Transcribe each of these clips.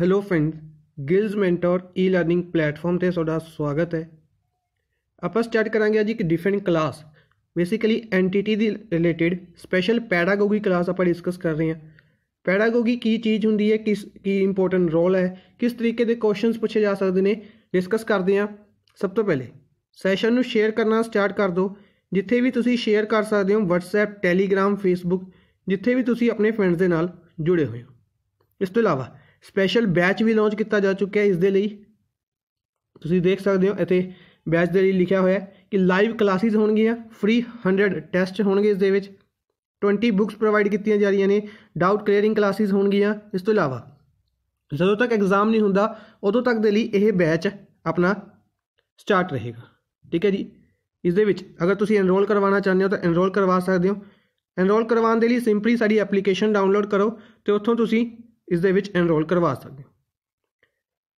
hello friend Gills mentor e learning platform ਤੇ ਤੁਹਾਡਾ ਸਵਾਗਤ ਹੈ ਆਪਾਂ ਸਟਾਰਟ ਕਰਾਂਗੇ ਅੱਜ ਇੱਕ ਡਿਫਰੈਂਟ ਕਲਾਸ ਬੇਸਿਕਲੀ ਐਂਟੀਟੀ ਦੀ ਰਿਲੇਟਡ ਸਪੈਸ਼ਲ ਪੈਡਾਗੋਗੀ ਕਲਾਸ ਆਪਾਂ ਡਿਸਕਸ ਕਰ ਰਹੇ ਹਾਂ ਪੈਡਾਗੋਗੀ ਕੀ ਚੀਜ਼ ਹੁੰਦੀ ਹੈ ਕਿਸ ਕੀ ਇੰਪੋਰਟੈਂਟ ਰੋਲ ਹੈ ਕਿਸ ਤਰੀਕੇ ਦੇ ਕੁਐਸਚਨਸ ਪੁੱਛੇ ਜਾ ਸਕਦੇ ਨੇ ਡਿਸਕਸ ਕਰਦੇ ਹਾਂ ਸਭ ਤੋਂ ਪਹਿਲੇ ਸੈਸ਼ਨ ਨੂੰ ਸ਼ੇਅਰ ਕਰਨਾ ਸਟਾਰਟ ਕਰ ਦਿਓ ਜਿੱਥੇ ਵੀ ਤੁਸੀਂ ਸ਼ੇਅਰ ਕਰ ਸਕਦੇ ਹੋ WhatsApp Telegram Facebook ਜਿੱਥੇ ਵੀ ਤੁਸੀਂ ਆਪਣੇ ਫਰੈਂਡਸ ਦੇ ਨਾਲ ਜੁੜੇ ਹੋਏ ਹੋ ਇਸ ਤੋਂ ਇਲਾਵਾ ਸਪੈਸ਼ਲ ਬੈਚ ਵੀ ਲਾਂਚ ਕੀਤਾ ਜਾ ਚੁੱਕਿਆ ਹੈ ਇਸ ਦੇ ਲਈ ਤੁਸੀਂ ਦੇਖ ਸਕਦੇ ਹੋ ਇੱਥੇ ਬੈਚ ਦੇ ਲਈ ਲਿਖਿਆ ਹੋਇਆ ਹੈ ਕਿ ਲਾਈਵ ਕਲਾਸਿਸ ਹੋਣਗੀਆਂ ਫ੍ਰੀ 100 ਟੈਸਟ ਹੋਣਗੇ ਇਸ ਦੇ ਵਿੱਚ 20 ਬੁੱਕਸ ਪ੍ਰੋਵਾਈਡ ਕੀਤੀਆਂ ਜਾ ਰਹੀਆਂ ਨੇ ਡਾਊਟ ਕਲੀਅਰਿੰਗ ਕਲਾਸਿਸ ਹੋਣਗੀਆਂ ਇਸ ਤੋਂ ਇਲਾਵਾ ਜਦੋਂ ਤੱਕ ਐਗਜ਼ਾਮ ਨਹੀਂ ਹੁੰਦਾ ਉਦੋਂ ਤੱਕ ਦੇ ਲਈ ਇਹ ਬੈਚ ਆਪਣਾ ਸਟਾਰਟ ਰਹੇਗਾ ਠੀਕ ਹੈ ਜੀ ਇਸ ਦੇ ਵਿੱਚ ਅਗਰ ਤੁਸੀਂ ਐਨਰੋਲ ਕਰਵਾਉਣਾ ਚਾਹੁੰਦੇ ਹੋ ਤਾਂ ਐਨਰੋਲ ਕਰਵਾ ਸਕਦੇ ਹੋ ਐਨਰੋਲ ਕਰਵਾਉਣ ਦੇ ਲਈ ਸਿੰਪਲੀ ਸਾਡੀ ਐਪਲੀਕੇਸ਼ਨ ਡਾਊਨਲੋਡ ਕਰੋ ਤੇ ਉੱਥੋਂ ਤੁਸੀਂ ਇਸ ਦੇ ਵਿੱਚ ਐਨਰੋਲ ਕਰਵਾ ਸਕਦੇ ਹੋ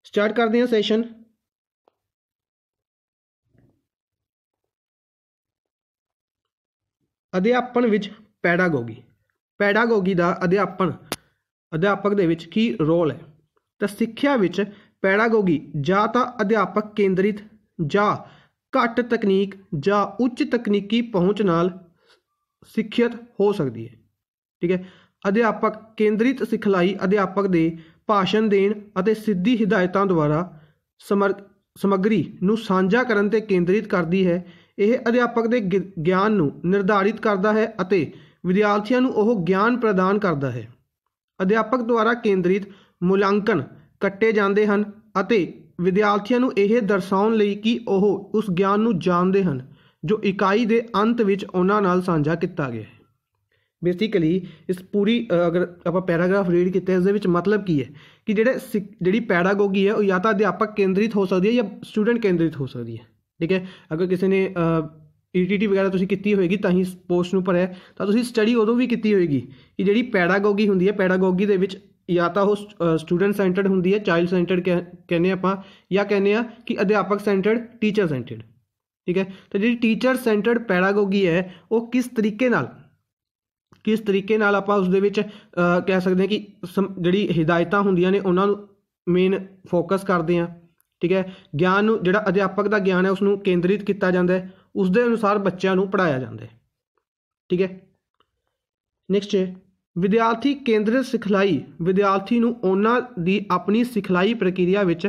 ਸਟਾਰਟ ਕਰਦੇ ਹਾਂ ਸੈਸ਼ਨ ਅਧਿਆਪਨ ਵਿੱਚ ਪੈਡਾਗੋਗੀ ਪੈਡਾਗੋਗੀ ਦਾ ਅਧਿਆਪਨ ਅਧਿਆਪਕ ਦੇ ਵਿੱਚ ਕੀ ਰੋਲ ਹੈ ਤਾਂ ਸਿੱਖਿਆ ਵਿੱਚ ਪੈਡਾਗੋਗੀ ਜਾਂ ਤਾਂ ਅਧਿਆਪਕ ਕੇਂਦਰਿਤ ਜਾਂ ਘੱਟ ਤਕਨੀਕ ਜਾਂ ਉੱਚ ਤਕਨੀਕੀ ਪਹੁੰਚ ਨਾਲ ਸਿੱਖਿਅਤ ਹੋ ਸਕਦੀ ਹੈ ਠੀਕ ਹੈ ਅਧਿਆਪਕ ਕੇਂਦਰਿਤ ਸਿਖਲਾਈ ਅਧਿਆਪਕ ਦੇ ਭਾਸ਼ਣ ਦੇਣ ਅਤੇ ਸਿੱਧੀ ਹਿਦਾਇਤਾਂ ਦੁਆਰਾ ਸਮਗਰੀ ਨੂੰ ਸਾਂਝਾ ਕਰਨ ਤੇ ਕੇਂਦਰਿਤ ਕਰਦੀ ਹੈ ਇਹ ਅਧਿਆਪਕ ਦੇ ਗਿਆਨ ਨੂੰ ਨਿਰਧਾਰਿਤ ਕਰਦਾ ਹੈ ਅਤੇ ਵਿਦਿਆਰਥੀਆਂ ਨੂੰ ਉਹ ਗਿਆਨ ਪ੍ਰਦਾਨ ਕਰਦਾ ਹੈ ਅਧਿਆਪਕ ਦੁਆਰਾ ਕੇਂਦਰਿਤ ਮੁਲਾਂਕਣ ਕੱਟੇ ਜਾਂਦੇ ਹਨ ਅਤੇ ਵਿਦਿਆਰਥੀਆਂ ਨੂੰ ਇਹ ਦਰਸਾਉਣ ਲਈ ਕਿ ਉਹ ਉਸ ਗਿਆਨ ਨੂੰ ਜਾਣਦੇ ਹਨ ਜੋ ਇਕਾਈ ਦੇ ਅੰਤ ਵਿੱਚ ਉਹਨਾਂ ਨਾਲ ਸਾਂਝਾ ਕੀਤਾ ਗਿਆ ਬੇਸਿਕਲੀ ਇਸ ਪੂਰੀ ਅਗਰ ਆਪਾਂ ਪੈਰਾਗ੍ਰਾਫ ਰੀਡ ਕੀਤਾ ਇਸ ਦੇ ਵਿੱਚ ਮਤਲਬ ਕੀ ਹੈ ਕਿ ਜਿਹੜੇ ਜਿਹੜੀ ਪੈਡਾਗੋਗੀ ਹੈ ਉਹ ਜਾਂ ਤਾਂ ਅਧਿਆਪਕ ਕੇਂਦਰਿਤ ਹੋ ਸਕਦੀ ਹੈ ਜਾਂ ਸਟੂਡੈਂਟ ਕੇਂਦਰਿਤ ਹੋ ਸਕਦੀ ਹੈ ਠੀਕ ਹੈ ਅਗਰ ਕਿਸੇ ਨੇ ਈਟੀਟੀ e ਵਗੈਰਾ ਤੁਸੀਂ ਕੀਤੀ ਹੋਏਗੀ ਤਾਂ ਹੀ ਪੋਸਟ ਨੂੰ ਭਰਿਆ ਤਾਂ ਤੁਸੀਂ ਸਟੱਡੀ ਉਦੋਂ ਵੀ ਕੀਤੀ ਹੋਏਗੀ ਕਿ ਜਿਹੜੀ ਪੈਡਾਗੋਗੀ ਹੁੰਦੀ ਹੈ ਪੈਡਾਗੋਗੀ ਦੇ ਵਿੱਚ ਜਾਂ ਤਾਂ ਉਹ ਸਟੂਡੈਂਟ ਸੈਂਟਰਡ ਹੁੰਦੀ ਹੈ ਚਾਈਲਡ ਸੈਂਟਰਡ ਕਹਿੰਦੇ ਆਪਾਂ ਜਾਂ ਕਹਿੰਦੇ ਆ ਕਿ ਅਧਿਆਪਕ ਸੈਂਟਰਡ ਟੀਚਰ ਸੈਂਟਰਡ ਠੀਕ ਹੈ ਤਾਂ ਜਿਹੜੀ ਟੀਚਰ ਸੈਂਟਰਡ ਪੈਡਾਗੋਗੀ ਹੈ ਉਹ ਕਿਸ ਤਰੀਕੇ ਨਾਲ ਕਿਸ ਤਰੀਕੇ ਨਾਲ ਆਪਾਂ ਉਸ ਦੇ ਵਿੱਚ ਕਹਿ ਸਕਦੇ ਹਾਂ ਕਿ ਜਿਹੜੀ ਹਿਦਾਇਤਾਂ ਹੁੰਦੀਆਂ ਨੇ ਉਹਨਾਂ ਨੂੰ ਮੇਨ ਫੋਕਸ ਕਰਦੇ ਆ ਠੀਕ ਹੈ ਗਿਆਨ ਨੂੰ ਜਿਹੜਾ ਅਧਿਆਪਕ ਦਾ ਗਿਆਨ ਹੈ ਉਸ ਨੂੰ ਕੇਂਦਰਿਤ ਕੀਤਾ ਜਾਂਦਾ ਹੈ ਉਸ ਦੇ ਅਨੁਸਾਰ ਬੱਚਿਆਂ ਨੂੰ ਪੜਾਇਆ ਜਾਂਦਾ ਹੈ ਠੀਕ ਹੈ ਨੈਕਸਟ ਹੈ ਵਿਦਿਆਰਥੀ ਕੇਂਦਰਿਤ ਸਿਖਲਾਈ ਵਿਦਿਆਰਥੀ ਨੂੰ ਉਹਨਾਂ ਦੀ ਆਪਣੀ ਸਿਖਲਾਈ ਪ੍ਰਕਿਰਿਆ ਵਿੱਚ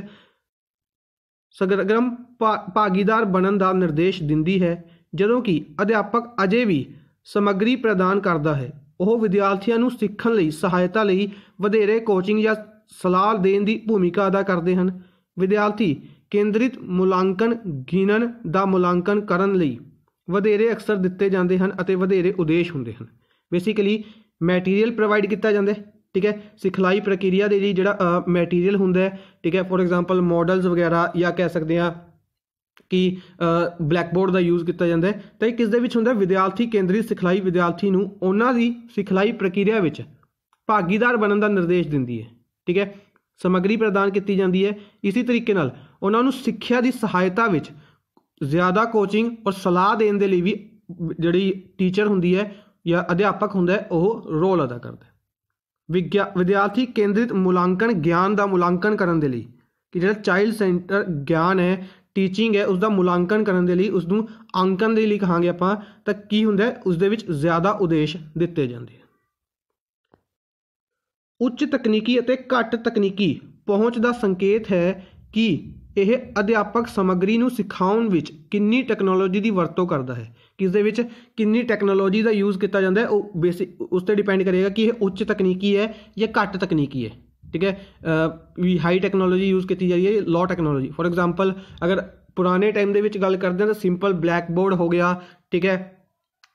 ਸਗਰਗਮ ਭਾਗੀਦਾਰ ਬਣਨ ਦਾ ਨਿਰਦੇਸ਼ ਦਿੰਦੀ ਹੈ ਜਦੋਂ ਕਿ ਅਧਿਆਪਕ ਅਜੇ ਵੀ ਸਮੱਗਰੀ ਪ੍ਰਦਾਨ ਕਰਦਾ ਹੈ ਉਹ ਵਿਦਿਆਰਥੀਆਂ ਨੂੰ ਸਿੱਖਣ ਲਈ ਸਹਾਇਤਾ ਲਈ ਵਧੇਰੇ ਕੋਚਿੰਗ ਜਾਂ ਸਲਾਹ ਦੇਣ ਦੀ ਭੂਮਿਕਾ ਅਦਾ ਕਰਦੇ ਹਨ ਵਿਦਿਆਰਥੀ ਕੇਂਦਰਿਤ ਮੁਲਾਂਕਣ ਗਿਣਨ ਦਾ ਮੁਲਾਂਕਣ ਕਰਨ ਲਈ ਵਧੇਰੇ ਅਕਸਰ ਦਿੱਤੇ ਜਾਂਦੇ ਹਨ ਅਤੇ ਵਧੇਰੇ ਉਦੇਸ਼ ਹੁੰਦੇ ਹਨ ਬੇਸਿਕਲੀ ਮੈਟੀਰੀਅਲ ਪ੍ਰੋਵਾਈਡ ਕੀਤਾ ਜਾਂਦਾ ਹੈ ਠੀਕ ਹੈ ਸਿਖਲਾਈ ਪ੍ਰਕਿਰਿਆ ਦੇ ਲਈ ਜਿਹੜਾ ਮੈਟੀਰੀਅਲ ਹੁੰਦਾ ਹੈ ਠੀਕ ਹੈ ਫੋਰ ਐਗਜ਼ਾਮਪਲ ਮਾਡਲਸ ਵਗੈਰਾ ਜਾਂ ਕਹਿ ਸਕਦੇ ਆ ਕਿ ਬਲੈਕਬੋਰਡ ਦਾ ਯੂਜ਼ ਕੀਤਾ ਜਾਂਦਾ ਹੈ ਤਾਂ ਇਹ ਕਿਸ ਦੇ ਵਿੱਚ ਹੁੰਦਾ ਹੈ ਵਿਦਿਆਰਥੀ ਕੇਂਦਰੀ ਸਿਖਲਾਈ ਵਿਦਿਆਰਥੀ ਨੂੰ ਉਹਨਾਂ ਦੀ ਸਿਖਲਾਈ ਪ੍ਰਕਿਰਿਆ ਵਿੱਚ ਭਾਗੀਦਾਰ ਬਣਨ ਦਾ ਨਿਰਦੇਸ਼ ਦਿੰਦੀ ਹੈ ਠੀਕ ਹੈ ਸਮਗਰੀ ਪ੍ਰਦਾਨ ਕੀਤੀ ਜਾਂਦੀ ਹੈ ਇਸੇ ਤਰੀਕੇ ਨਾਲ ਉਹਨਾਂ ਨੂੰ ਸਿੱਖਿਆ ਦੀ ਸਹਾਇਤਾ ਵਿੱਚ ਜ਼ਿਆਦਾ ਕੋਚਿੰਗ ਔਰ ਸਲਾਹ ਦੇਣ ਦੇ ਲਈ ਵੀ ਜਿਹੜੀ ਟੀਚਰ ਹੁੰਦੀ ਹੈ ਜਾਂ ਅਧਿਆਪਕ ਹੁੰਦਾ ਹੈ ਉਹ ਰੋਲ ਅਦਾ ਕਰਦਾ ਵਿਗਿਆ ਵਿਦਿਆਰਥੀ ਕੇਂਦਰਿਤ ਮੁਲਾਂਕਣ ਗਿਆਨ ਦਾ ਮੁਲਾਂਕਣ ਕਰਨ ਦੇ ਲਈ ਕਿ ਜਿਹੜਾ ਚਾਈਲਡ ਸੈਂਟਰ ਗਿਆਨ ਹੈ ਟੀਚਿੰਗ ਹੈ ਉਸ ਦਾ ਮੁਲਾਂਕਣ ਕਰਨ ਦੇ ਲਈ ਉਸ ਨੂੰ ਅੰਕਨ ਦੇ ਲਈ ਕਹਾਂਗੇ ਆਪਾਂ ਤਾਂ ਕੀ ਹੁੰਦਾ ਉਸ ਦੇ ਵਿੱਚ ਜ਼ਿਆਦਾ ਉਦੇਸ਼ ਦਿੱਤੇ ਜਾਂਦੇ ਉੱਚ ਤਕਨੀਕੀ ਅਤੇ ਘੱਟ ਤਕਨੀਕੀ ਪਹੁੰਚ ਦਾ ਸੰਕੇਤ ਹੈ ਕਿ ਇਹ ਅਧਿਆਪਕ ਸਮੱਗਰੀ ਨੂੰ ਸਿਖਾਉਣ ਵਿੱਚ ਕਿੰਨੀ ਟੈਕਨੋਲੋਜੀ ਦੀ ਵਰਤੋਂ ਕਰਦਾ ਹੈ ਕਿਸ ਦੇ ਵਿੱਚ ਕਿੰਨੀ ਟੈਕਨੋਲੋਜੀ ਦਾ ਯੂਜ਼ ਕੀਤਾ ਜਾਂਦਾ ਹੈ ਉਹ ਬੇਸਿਕ ਉਸ ਤੇ ਡਿਪੈਂਡ ਕਰੇਗਾ ਕਿ ਇਹ ਉੱਚ ਤਕਨੀਕੀ ਹੈ ਜਾਂ ਘੱਟ ਤਕਨੀਕੀ ਹੈ ठीक ਹੈ ਹਾਈ ਟੈਕਨੋਲੋਜੀ ਯੂਜ਼ ਕੀਤੀ ਜਾ ਰਹੀ ਹੈ ਲੋ ਟੈਕਨੋਲੋਜੀ ਫੋਰ ਐਗਜ਼ਾਮਪਲ ਅਗਰ ਪੁਰਾਣੇ ਟਾਈਮ ਦੇ ਵਿੱਚ ਗੱਲ ਕਰਦੇ ਹਾਂ ਤਾਂ ਸਿੰਪਲ ਬਲੈਕ ਬੋਰਡ ਹੋ ਗਿਆ ਠੀਕ ਹੈ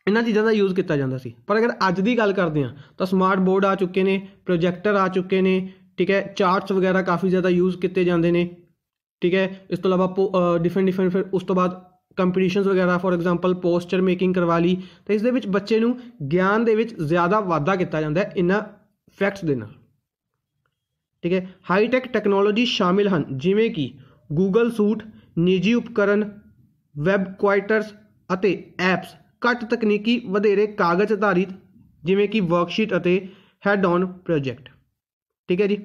ਇਹਨਾਂ ਚੀਜ਼ਾਂ ਦਾ ਯੂਜ਼ ਕੀਤਾ ਜਾਂਦਾ ਸੀ ਪਰ ਅਗਰ ਅੱਜ ਦੀ ਗੱਲ ਕਰਦੇ ਹਾਂ ਤਾਂ ਸਮਾਰਟ ਬੋਰਡ ਆ ਚੁੱਕੇ ਨੇ ਪ੍ਰੋਜੈਕਟਰ ਆ ਚੁੱਕੇ ਨੇ ਠੀਕ ਹੈ ਚਾਰਟਸ ਵਗੈਰਾ ਕਾਫੀ ਜ਼ਿਆਦਾ ਯੂਜ਼ ਕੀਤੇ ਜਾਂਦੇ ਨੇ ਠੀਕ ਹੈ ਇਸ ਤੋਂ ਇਲਾਵਾ ਡਿਫਰੈਂਟ ਡਿਫਰੈਂਟ ਫਿਰ ਉਸ ਤੋਂ ਬਾਅਦ ਕੰਪੀਟੀਸ਼ਨਸ ਵਗੈਰਾ ਫੋਰ ਐਗਜ਼ਾਮਪਲ ਪੋਸਟਰ ਮੇਕਿੰਗ ਕਰਵਾ ਲਈ ਤਾਂ ਇਸ ਦੇ ਵਿੱਚ ਬੱਚੇ ਨੂੰ ਗਿਆਨ ਦੇ ਵਿੱਚ ਜ਼ਿਆਦਾ ਵਾਧਾ ਕੀਤਾ ਜਾਂਦਾ ਹੈ ਇਨ੍ਹਾਂ ਫੈਕਟਸ ਦੇ ਨਾਲ ਠੀਕ ਹੈ ਹਾਈ ਟੈਕ ਟੈਕਨੋਲੋਜੀ ਸ਼ਾਮਿਲ ਹਨ ਜਿਵੇਂ ਕਿ ਗੂਗਲ ਸੂਟ ਨਿੱਜੀ ਉਪਕਰਨ ਵੈਬ ਕੁਆਇਟਰਸ ਅਤੇ ਐਪਸ ਘੱਟ ਤਕਨੀਕੀ ਵਧੇਰੇ ਕਾਗਜ਼ ਆਧਾਰਿਤ ਜਿਵੇਂ ਕਿ ਵਰਕਸ਼ੀਟ ਅਤੇ ਹੈਡ ਆਨ ਪ੍ਰੋਜੈਕਟ ਠੀਕ ਹੈ ਜੀ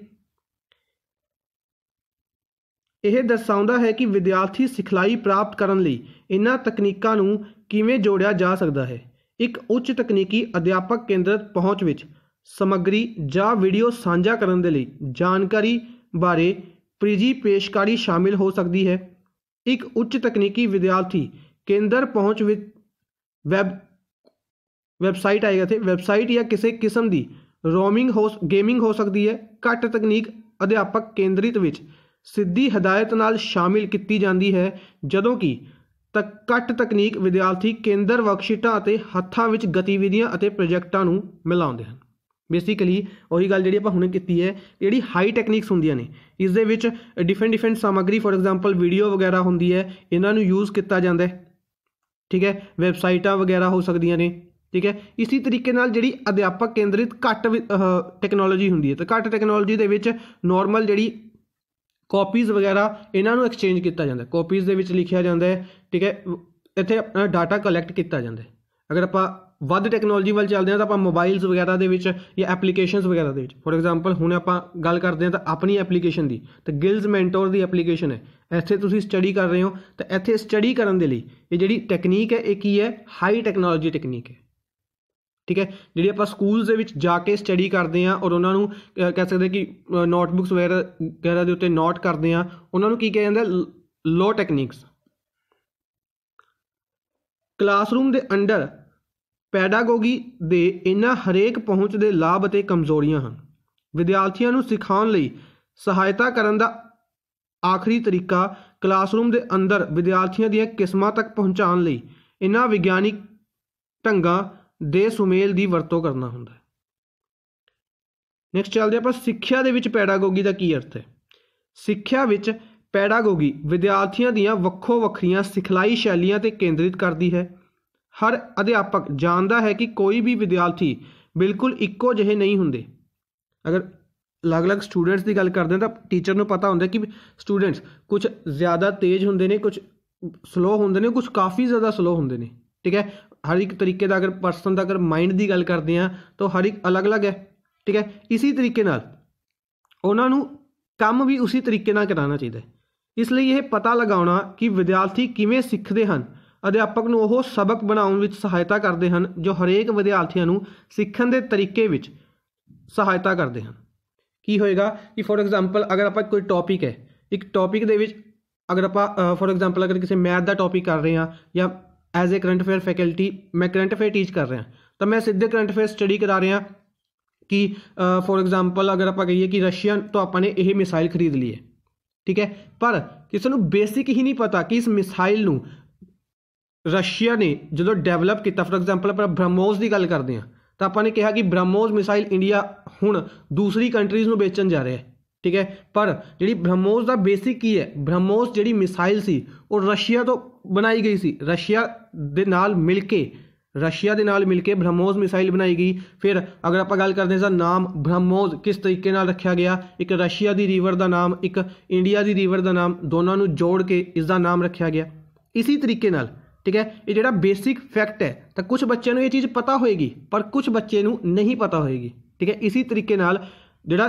ਇਹ ਦੱਸਾਉਂਦਾ ਹੈ ਕਿ ਵਿਦਿਆਰਥੀ ਸਿਖਲਾਈ ਪ੍ਰਾਪਤ ਕਰਨ ਲਈ ਇਹਨਾਂ ਤਕਨੀਕਾਂ ਨੂੰ ਕਿਵੇਂ ਜੋੜਿਆ ਜਾ ਸਕਦਾ ਹੈ ਇੱਕ ਉੱਚ ਤਕਨੀਕੀ ਅਧਿਆਪਕ ਕੇਂਦਰਤ ਪਹੁੰਚ ਵਿੱਚ ਸਮੱਗਰੀ ਜਾਂ ਵੀਡੀਓ ਸਾਂਝਾ ਕਰਨ ਦੇ ਲਈ ਜਾਣਕਾਰੀ ਬਾਰੇ ਪ੍ਰੀਜੀ ਪੇਸ਼ਕਾਰੀ ਸ਼ਾਮਿਲ ਹੋ ਸਕਦੀ ਹੈ ਇੱਕ ਉੱਚ ਤਕਨੀਕੀ ਵਿਦਿਆਰਥੀ ਕੇਂਦਰ ਪਹੁੰਚ ਵਿੱਚ ਵੈਬ ਵੈਬਸਾਈਟ ਆਏਗਾ ਤੇ ਵੈਬਸਾਈਟ ਜਾਂ ਕਿਸੇ ਕਿਸਮ ਦੀ ਰੋਮਿੰਗ ਹੋ ਗੇਮਿੰਗ ਹੋ ਸਕਦੀ ਹੈ ਘੱਟ ਤਕਨੀਕ ਅਧਿਆਪਕ ਕੇਂਦਰਿਤ ਵਿੱਚ ਸਿੱਧੀ ਹਦਾਇਤ ਨਾਲ ਸ਼ਾਮਿਲ ਕੀਤੀ ਜਾਂਦੀ ਹੈ ਜਦੋਂ ਕਿ ਤੱਕ ਘੱਟ ਤਕਨੀਕ ਵਿਦਿਆਰਥੀ ਕੇਂਦਰ ਵਰਕਸ਼ੀਟਾਂ ਅਤੇ ਹੱਥਾਂ ਵਿੱਚ ਗਤੀਵਿਧੀਆਂ ਅਤੇ ਪ੍ਰੋਜੈਕਟਾਂ ਨੂੰ ਮਿਲਾਉਂਦੇ ਹਨ ਬੇਸਿਕਲੀ ਉਹੀ ਗੱਲ ਜਿਹੜੀ ਆਪਾਂ ਹੁਣੇ ਕੀਤੀ ਹੈ ਜਿਹੜੀ ਹਾਈ ਟੈਕਨੀਕਸ ਹੁੰਦੀਆਂ ਨੇ ਇਸ ਦੇ ਵਿੱਚ ਡਿਫਰੈਂਟ ਡਿਫਰੈਂਟ ਸਮੱਗਰੀ ਫੋਰ ਐਗਜ਼ਾਮਪਲ ਵੀਡੀਓ ਵਗੈਰਾ ਹੁੰਦੀ ਹੈ ਇਹਨਾਂ ਨੂੰ ਯੂਜ਼ ਕੀਤਾ ਜਾਂਦਾ ਹੈ ਠੀਕ ਹੈ ਵੈਬਸਾਈਟਾਂ ਵਗੈਰਾ ਹੋ ਸਕਦੀਆਂ ਨੇ ਠੀਕ ਹੈ ਇਸੇ ਤਰੀਕੇ ਨਾਲ ਜਿਹੜੀ ਅਧਿਆਪਕ ਕੇਂਦਰਿਤ ਘੱਟ ਟੈਕਨੋਲੋਜੀ ਹੁੰਦੀ ਹੈ ਤਾਂ ਘੱਟ ਟੈਕਨੋਲੋਜੀ ਦੇ ਵਿੱਚ ਨਾਰਮਲ ਜਿਹੜੀ ਕਾਪੀਜ਼ ਵਗੈਰਾ ਇਹਨਾਂ ਨੂੰ ਐਕਸਚੇਂਜ ਕੀਤਾ ਜਾਂਦਾ ਕਾਪੀਜ਼ ਦੇ ਵਿੱਚ ਲਿਖਿਆ ਜਾਂਦਾ ਹੈ ਠੀਕ ਹੈ ਇੱਥੇ ਡਾਟਾ ਕਲੈਕਟ ਕੀਤਾ ਜਾਂਦਾ ਹੈ ਅਗਰ ਆਪਾਂ ਵੱਧ ਟੈਕਨੋਲੋਜੀ ਵੱਲ ਚੱਲਦੇ ਆ ਤਾਂ ਆਪਾਂ ਮੋਬਾਈਲਸ ਵਗੈਰਾ ਦੇ ਵਿੱਚ ਜਾਂ ਐਪਲੀਕੇਸ਼ਨਸ ਵਗੈਰਾ ਦੇ ਵਿੱਚ ਫੋਰ ਐਗਜ਼ਾਮਪਲ ਹੁਣ ਆਪਾਂ ਗੱਲ ਕਰਦੇ ਆ ਤਾਂ ਆਪਣੀ ਐਪਲੀਕੇਸ਼ਨ ਦੀ ਤਾਂ ਗਿਲਸ ਮੈਂਟੋਰ ਦੀ ਐਪਲੀਕੇਸ਼ਨ ਹੈ ਇੱਥੇ ਤੁਸੀਂ ਸਟੱਡੀ ਕਰ ਰਹੇ ਹੋ ਤਾਂ ਇੱਥੇ ਸਟੱਡੀ ਕਰਨ ਦੇ ਲਈ ਇਹ ਜਿਹੜੀ ਟੈਕਨੀਕ ਹੈ ਇਹ ਕੀ ਹੈ ਹਾਈ ਟੈਕਨੋਲੋਜੀ ਟੈਕਨੀਕ ਹੈ ਠੀਕ ਹੈ ਜਿਹੜੀ ਆਪਾਂ ਸਕੂਲਸ ਦੇ ਵਿੱਚ ਜਾ ਕੇ ਸਟੱਡੀ ਕਰਦੇ ਆ ਔਰ ਉਹਨਾਂ ਨੂੰ ਕਹਿ ਸਕਦੇ ਕਿ ਨੋਟਬੁਕਸ ਵਗੈਰਾ ਵਗੈਰਾ ਦੇ ਉੱਤੇ ਨੋਟ ਕਰਦੇ ਆ ਉਹਨਾਂ ਨੂੰ ਕੀ ਕਿਹਾ ਜਾਂਦਾ ਲੋ ਟੈਕਨੀਕਸ ਕਲਾਸਰੂਮ ਦੇ ਅੰਡਰ ਪੈਡਾਗੋਗੀ ਦੇ ਇਹਨਾਂ ਹਰੇਕ ਪਹੁੰਚ ਦੇ ਲਾਭ ਅਤੇ ਕਮਜ਼ੋਰੀਆਂ ਹਨ ਵਿਦਿਆਰਥੀਆਂ ਨੂੰ ਸਿਖਾਉਣ ਲਈ ਸਹਾਇਤਾ ਕਰਨ ਦਾ ਆਖਰੀ ਤਰੀਕਾ ਕਲਾਸਰੂਮ ਦੇ ਅੰਦਰ ਵਿਦਿਆਰਥੀਆਂ ਦੀਆਂ ਕਿਸਮਾਂ ਤੱਕ ਪਹੁੰਚਾਉਣ ਲਈ ਇਹਨਾਂ ਵਿਗਿਆਨਿਕ ਢੰਗਾਂ ਦੇ ਸੁਮੇਲ ਦੀ ਵਰਤੋਂ ਕਰਨਾ ਹੁੰਦਾ ਹੈ ਨੈਕਸਟ ਚੱਲਦੇ ਆਪਾਂ ਸਿੱਖਿਆ ਦੇ ਵਿੱਚ ਪੈਡਾਗੋਗੀ ਦਾ ਕੀ ਅਰਥ ਹੈ ਸਿੱਖਿਆ ਵਿੱਚ ਪੈਡਾਗੋਗੀ ਵਿਦਿਆਰਥੀਆਂ ਦੀਆਂ ਵੱਖੋ ਵੱਖਰੀਆਂ ਸਿਖਲਾਈ ਸ਼ੈਲੀਆਂ ਤੇ ਕੇਂਦ੍ਰਿਤ ਕਰਦੀ ਹੈ ਹਰ ਅਧਿਆਪਕ ਜਾਣਦਾ ਹੈ ਕਿ ਕੋਈ ਵੀ ਵਿਦਿਆਰਥੀ ਬਿਲਕੁਲ ਇੱਕੋ ਜਿਹੇ ਨਹੀਂ ਹੁੰਦੇ ਅਗਰ ਅਲੱਗ-ਅਲੱਗ ਸਟੂਡੈਂਟਸ ਦੀ ਗੱਲ ਕਰਦੇ ਹਾਂ ਤਾਂ ਟੀਚਰ ਨੂੰ ਪਤਾ ਹੁੰਦਾ ਕਿ ਸਟੂਡੈਂਟਸ ਕੁਝ ਜ਼ਿਆਦਾ ਤੇਜ਼ ਹੁੰਦੇ ਨੇ ਕੁਝ ਸਲੋ ਹੁੰਦੇ ਨੇ ਕੁਝ ਕਾਫੀ ਜ਼ਿਆਦਾ ਸਲੋ ਹੁੰਦੇ ਨੇ ਠੀਕ ਹੈ ਹਰ ਇੱਕ ਤਰੀਕੇ ਦਾ ਅਗਰ ਪਰਸਨ ਦਾ ਅਗਰ ਮਾਈਂਡ ਦੀ ਗੱਲ ਕਰਦੇ ਆ ਤਾਂ ਹਰ ਇੱਕ ਅਲੱਗ-ਅਲੱਗ ਹੈ ਠੀਕ ਹੈ ਇਸੇ ਤਰੀਕੇ ਨਾਲ ਉਹਨਾਂ ਨੂੰ ਕੰਮ ਵੀ ਉਸੇ ਤਰੀਕੇ ਨਾਲ ਕਰਾਉਣਾ ਚਾਹੀਦਾ ਹੈ ਇਸ ਲਈ ਇਹ ਪਤਾ ਲਗਾਉਣਾ ਕਿ ਵਿਦਿਆਰਥੀ ਕਿਵੇਂ ਸਿੱਖਦੇ ਹਨ ਅਧਿਆਪਕ ਨੂੰ ਉਹ ਸਬਕ ਬਣਾਉਣ ਵਿੱਚ ਸਹਾਇਤਾ ਕਰਦੇ ਹਨ ਜੋ ਹਰੇਕ ਵਿਦਿਆਰਥੀਆਂ ਨੂੰ ਸਿੱਖਣ ਦੇ ਤਰੀਕੇ ਵਿੱਚ ਸਹਾਇਤਾ ਕਰਦੇ ਹਨ ਕੀ ਹੋਏਗਾ ਕਿ ਫੋਰ ਐਗਜ਼ਾਮਪਲ ਅਗਰ ਆਪਾਂ ਕੋਈ ਟੌਪਿਕ ਹੈ ਇੱਕ ਟੌਪਿਕ ਦੇ ਵਿੱਚ ਅਗਰ ਆਪਾਂ ਫੋਰ ਐਗਜ਼ਾਮਪਲ ਅਗਰ ਕਿਸੇ ਮੈਥ ਦਾ ਟੌਪਿਕ ਕਰ ਰਹੇ ਹਾਂ ਜਾਂ as a current affair faculty ਮੈਂ ਕਰੰਟ ਅਫੇਅਰ ਟੀਚ ਕਰ ਰਿਹਾ ਤਾਂ ਮੈਂ ਸਿੱਧੇ ਕਰੰਟ ਅਫੇਅਰ ਸਟੱਡੀ ਕਰਾ ਰਿਹਾ ਕਿ ਫੋਰ ਐਗਜ਼ਾਮਪਲ ਅਗਰ ਆਪਾਂ ਕਹੀਏ ਕਿ ਰਸ਼ੀਆ ਤੋਂ ਆਪਾਂ ਨੇ ਇਹ ਮਿਸਾਈਲ ਖਰੀਦ ਲਈ ਹੈ ਠੀਕ ਹੈ ਪਰ ਕਿਸੇ ਨੂੰ ਬੇਸਿਕ ਹੀ ਨਹੀਂ ਪਤਾ ਕਿ ਇਸ ਮਿਸਾਈਲ ਨੂੰ ਰਸ਼ੀਆ ਨੇ ਜਦੋਂ ਡਿਵੈਲਪ ਕੀਤਾ ਫੋਰ ਐਗਜ਼ਾਮਪਲ ਆਪਾਂ ਬ੍ਰਹਮੋਸ ਦੀ ਗੱਲ ਕਰਦੇ ਆ ਤਾਂ ਆਪਾਂ ਨੇ ਕਿਹਾ ਕਿ ਬ੍ਰਹਮੋਸ ਮਿਸਾਈਲ ਇੰਡੀਆ ਹੁਣ ਦੂਸਰੀ ਕੰਟਰੀਜ਼ ਨੂੰ ਵੇਚਣ ਜਾ ਰਿਹਾ ਹੈ ਠੀਕ ਹੈ ਪਰ ਜਿਹੜੀ ਬ੍ਰਹਮੋਸ ਦਾ ਬੇਸਿਕ ਕੀ ਹੈ ਬ੍ਰਹਮੋਸ ਜਿਹੜੀ ਮਿਸਾਈਲ ਸੀ ਉਹ ਰਸ਼ੀਆ ਤੋਂ ਬਣਾਈ ਗਈ ਸੀ ਰਸ਼ੀਆ ਦੇ ਨਾਲ ਮਿਲ ਕੇ ਰਸ਼ੀਆ ਦੇ ਨਾਲ ਮਿਲ ਕੇ ਬ੍ਰਹਮੋਸ ਮਿਸਾਈਲ ਬਣਾਈ ਗਈ ਫਿਰ ਅਗਰ ਆਪਾਂ ਗੱਲ ਕਰਦੇ ਹਾਂ ਸਾਂ ਨਾਮ ਬ੍ਰਹਮੋਸ ਕਿਸ ਤਰੀਕੇ ਨਾਲ ਰੱਖਿਆ ਗਿਆ ਇੱਕ ਰਸ਼ੀਆ ਦੀ ਰਿਵਰ ਦਾ ਨਾਮ ਇੱਕ ਇੰਡੀਆ ਦੀ ਰਿਵਰ ਦਾ ਨਾਮ ਦੋਨਾਂ ਨੂੰ ਜੋੜ ਕੇ ਇਸ ਦਾ ਨਾਮ ਰੱਖਿਆ ਗਿਆ ਇਸੇ ਤਰੀਕੇ ਨਾਲ ਠੀਕ ਹੈ ਇਹ ਜਿਹੜਾ ਬੇਸਿਕ ਫੈਕਟ ਹੈ ਤਾਂ ਕੁਝ ਬੱਚਿਆਂ ਨੂੰ ਇਹ ਚੀਜ਼ ਪਤਾ ਹੋਏਗੀ ਪਰ ਕੁਝ ਬੱਚੇ ਨੂੰ ਨਹੀਂ ਪਤਾ ਹੋਏਗੀ ਠੀਕ ਹੈ ਇਸੇ ਤਰੀਕੇ ਨਾਲ ਜਿਹੜਾ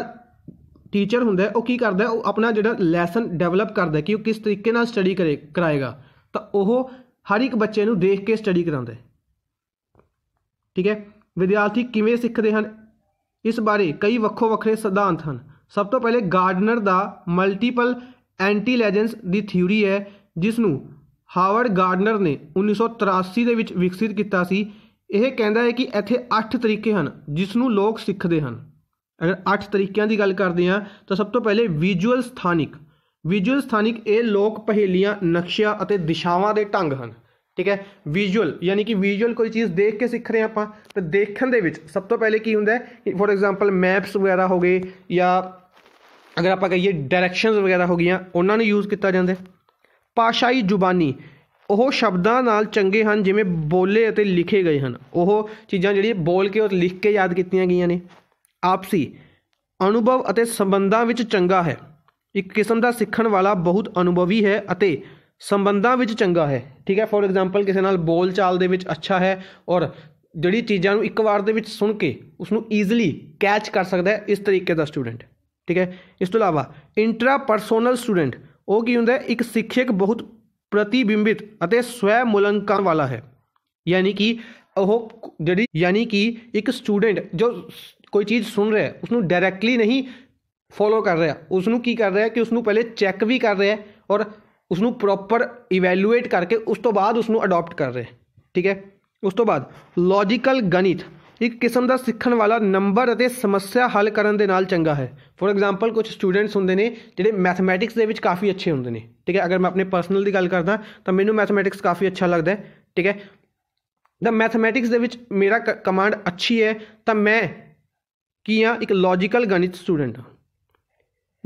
ਟੀਚਰ ਹੁੰਦਾ ਉਹ ਕੀ ਕਰਦਾ ਉਹ ਆਪਣਾ ਜਿਹੜਾ ਲੈਸਨ ਡਿਵੈਲਪ ਕਰਦਾ ਕਿ ਉਹ ਕਿਸ ਤਰੀਕੇ ਨਾਲ ਸਟੱਡੀ ਕਰੇ ਕਰਾਏਗਾ ਤਾਂ ਉਹ ਹਰ ਇੱਕ ਬੱਚੇ ਨੂੰ ਦੇਖ ਕੇ ਸਟੱਡੀ ਕਰਾਉਂਦਾ ਠੀਕ ਹੈ ਵਿਦਿਆਰਥੀ ਕਿਵੇਂ ਸਿੱਖਦੇ ਹਨ ਇਸ ਬਾਰੇ ਕਈ ਵੱਖੋ ਵੱਖਰੇ ਸਿਧਾਂਤ ਹਨ ਸਭ ਤੋਂ ਪਹਿਲੇ ਗਾਰਡਨਰ ਦਾ ਮਲਟੀਪਲ ਐਂਟੀ ਲੈਜੈਂਸ ਦੀ ਥਿਊਰੀ ਹੈ ਜਿਸ ਨੂੰ ਹਾਵਰਡ ਗਾਰਡਨਰ ਨੇ 1983 ਦੇ ਵਿੱਚ ਵਿਕਸਿਤ ਕੀਤਾ ਸੀ ਇਹ ਕਹਿੰਦਾ ਹੈ ਕਿ ਇੱਥੇ 8 ਤਰੀਕੇ ਹਨ ਜਿਸ ਨੂੰ ਲੋਕ ਸਿੱਖਦੇ ਹਨ ਅਗਰ 8 ਤਰੀਕਿਆਂ ਦੀ ਗੱਲ ਕਰਦੇ ਹਾਂ ਤਾਂ ਸਭ ਤੋਂ ਪਹਿਲੇ ਵਿਜ਼ੂਅਲ ਸਥਾਨਿਕ ਵਿਜ਼ੂਅਲ ਸਥਾਨਿਕ ਇਹ ਲੋਕ ਪਹੇਲੀਆਂ ਨਕਸ਼ਿਆਂ ਅਤੇ ਦਿਸ਼ਾਵਾਂ ਦੇ ਢੰਗ ਹਨ ਠੀਕ ਹੈ ਵਿਜ਼ੂਅਲ ਯਾਨੀ ਕਿ ਵਿਜ਼ੂਅਲ ਕੋਈ ਚੀਜ਼ ਦੇਖ ਕੇ ਸਿੱਖ ਰਹੇ ਆਪਾਂ ਤੇ ਦੇਖਣ ਦੇ ਵਿੱਚ ਸਭ ਤੋਂ ਪਹਿਲੇ ਕੀ ਹੁੰਦਾ ਹੈ ਫੋਰ ਐਗਜ਼ਾਮਪਲ ਮੈਪਸ ਵਗੈਰਾ ਹੋ ਗਏ ਜਾਂ ਅਗਰ ਆਪਾਂ ਕਹੀਏ ਡਾਇਰੈਕਸ਼ਨਸ ਵਗੈਰਾ ਹੋ ਗਈਆਂ ਉਹਨਾਂ ਨੂੰ ਯੂਜ਼ ਕੀਤਾ ਜਾਂਦਾ ਹੈ ਭਾਸ਼ਾਈ ਜ਼ੁਬਾਨੀ ਉਹ ਸ਼ਬਦਾਂ ਨਾਲ ਚੰਗੇ ਹਨ ਜਿਵੇਂ ਬੋਲੇ ਅਤੇ ਲਿਖੇ ਗਏ ਹਨ ਉਹ ਚੀਜ਼ਾਂ ਜਿਹੜੀਆਂ ਬੋਲ ਕੇ ਔਰ ਲਿਖ ਕੇ ਯਾਦ ਕੀਤੀਆਂ ਗਈਆਂ ਨੇ ਆਪਸੀ ਅਨੁਭਵ ਅਤੇ ਸੰਬੰਧਾਂ ਵਿੱਚ ਚੰਗਾ ਹੈ ਇੱਕ ਕਿਸਮ ਦਾ ਸਿੱਖਣ ਵਾਲਾ ਬਹੁਤ ਅਨੁਭਵੀ ਹੈ ਅਤੇ ਸੰਬੰਧਾਂ ਵਿੱਚ ਚੰਗਾ ਹੈ ਠੀਕ ਹੈ ਫੋਰ ਐਗਜ਼ਾਮਪਲ ਕਿਸੇ ਨਾਲ ਬੋਲ ਚਾਲ ਦੇ ਵਿੱਚ ਅੱਛਾ ਹੈ ਔਰ ਜਿਹੜੀ ਚੀਜ਼ਾਂ ਨੂੰ ਇੱਕ ਵਾਰ ਦੇ ਵਿੱਚ ਸੁਣ ਕੇ ਉਸ ਨੂੰ ਈਜ਼ੀਲੀ ਕੈਚ ਕਰ ਸਕਦਾ ਹੈ ਇਸ ਤਰੀਕੇ ਦਾ ਸਟੂਡੈਂਟ ਠੀਕ ਹੈ ਇਸ ਤੋਂ ਇਲਾਵਾ ਇੰਟਰਾ ਪਰਸੋਨਲ ਸਟੂਡੈਂਟ ਉਹ ਕੀ ਹੁੰਦਾ ਇੱਕ ਸਿੱਖਿਅਕ ਬਹੁਤ ਪ੍ਰਤੀਬਿੰਬਿਤ ਅਤੇ ਸਵੈ ਮੁਲੰਕਣ ਵਾਲਾ ਹੈ ਯਾਨੀ ਕਿ ਉਹ ਜਿਹੜੀ ਯਾਨੀ ਕਿ ਇੱਕ ਸਟੂਡੈਂਟ ਜੋ ਕੋਈ ਚੀਜ਼ ਸੁਣ ਰਿਹਾ ਉਸ ਨੂੰ ਡਾਇਰੈਕਟਲੀ ਨਹੀਂ ਫੋਲੋ ਕਰ ਰਿਹਾ ਉਸ ਨੂੰ ਕੀ ਕਰ ਰਿਹਾ ਕਿ ਉਸ ਨੂੰ ਪਹਿਲੇ ਚੈੱਕ ਵੀ ਕਰ ਰਿਹਾ ਔਰ ਉਸ ਨੂੰ ਪ੍ਰੋਪਰ ਇਵੈਲੂਏਟ ਕਰਕੇ ਉਸ ਤੋਂ ਬਾਅਦ ਉਸ ਨੂੰ ਅਡਾਪਟ ਕਰ ਰਿਹਾ ਠੀਕ ਹੈ ਉਸ ਤੋਂ ਬਾਅਦ ਲੌਜੀਕਲ ਗਣਿਤ ਇੱਕ ਕਿਸਮ ਦਾ ਸਿੱਖਣ ਵਾਲਾ ਨੰਬਰ ਅਤੇ ਸਮੱਸਿਆ ਹੱਲ ਕਰਨ ਦੇ ਨਾਲ ਚੰਗਾ ਹੈ ਫੋਰ ਐਗਜ਼ਾਮਪਲ ਕੁਝ ਸਟੂਡੈਂਟਸ ਹੁੰਦੇ ਨੇ ਜਿਹੜੇ ਮੈਥਮੈਟਿਕਸ ਦੇ ਵਿੱਚ ਕਾਫੀ ਅੱਛੇ ਹੁੰਦੇ ਨੇ ਠੀਕ ਹੈ ਅਗਰ ਮੈਂ ਆਪਣੇ ਪਰਸਨਲ ਦੀ ਗੱਲ ਕਰਦਾ ਤਾਂ ਮੈਨੂੰ ਮੈਥਮੈਟਿਕਸ ਕਾਫੀ ਅੱਛਾ ਲੱਗਦਾ ਹੈ ਠੀਕ ਹੈ ਤਾਂ ਮੈਥਮੈਟਿਕਸ ਦੇ ਵਿੱਚ ਮੇਰਾ ਕਮਾਂਡ ਅੱਛੀ ਹੈ ਤਾਂ ਮੈਂ ਕੀ ਆ ਇੱਕ ਲੌਜੀਕਲ ਗਣਿਤ ਸਟੂਡੈਂਟ ਹਾਂ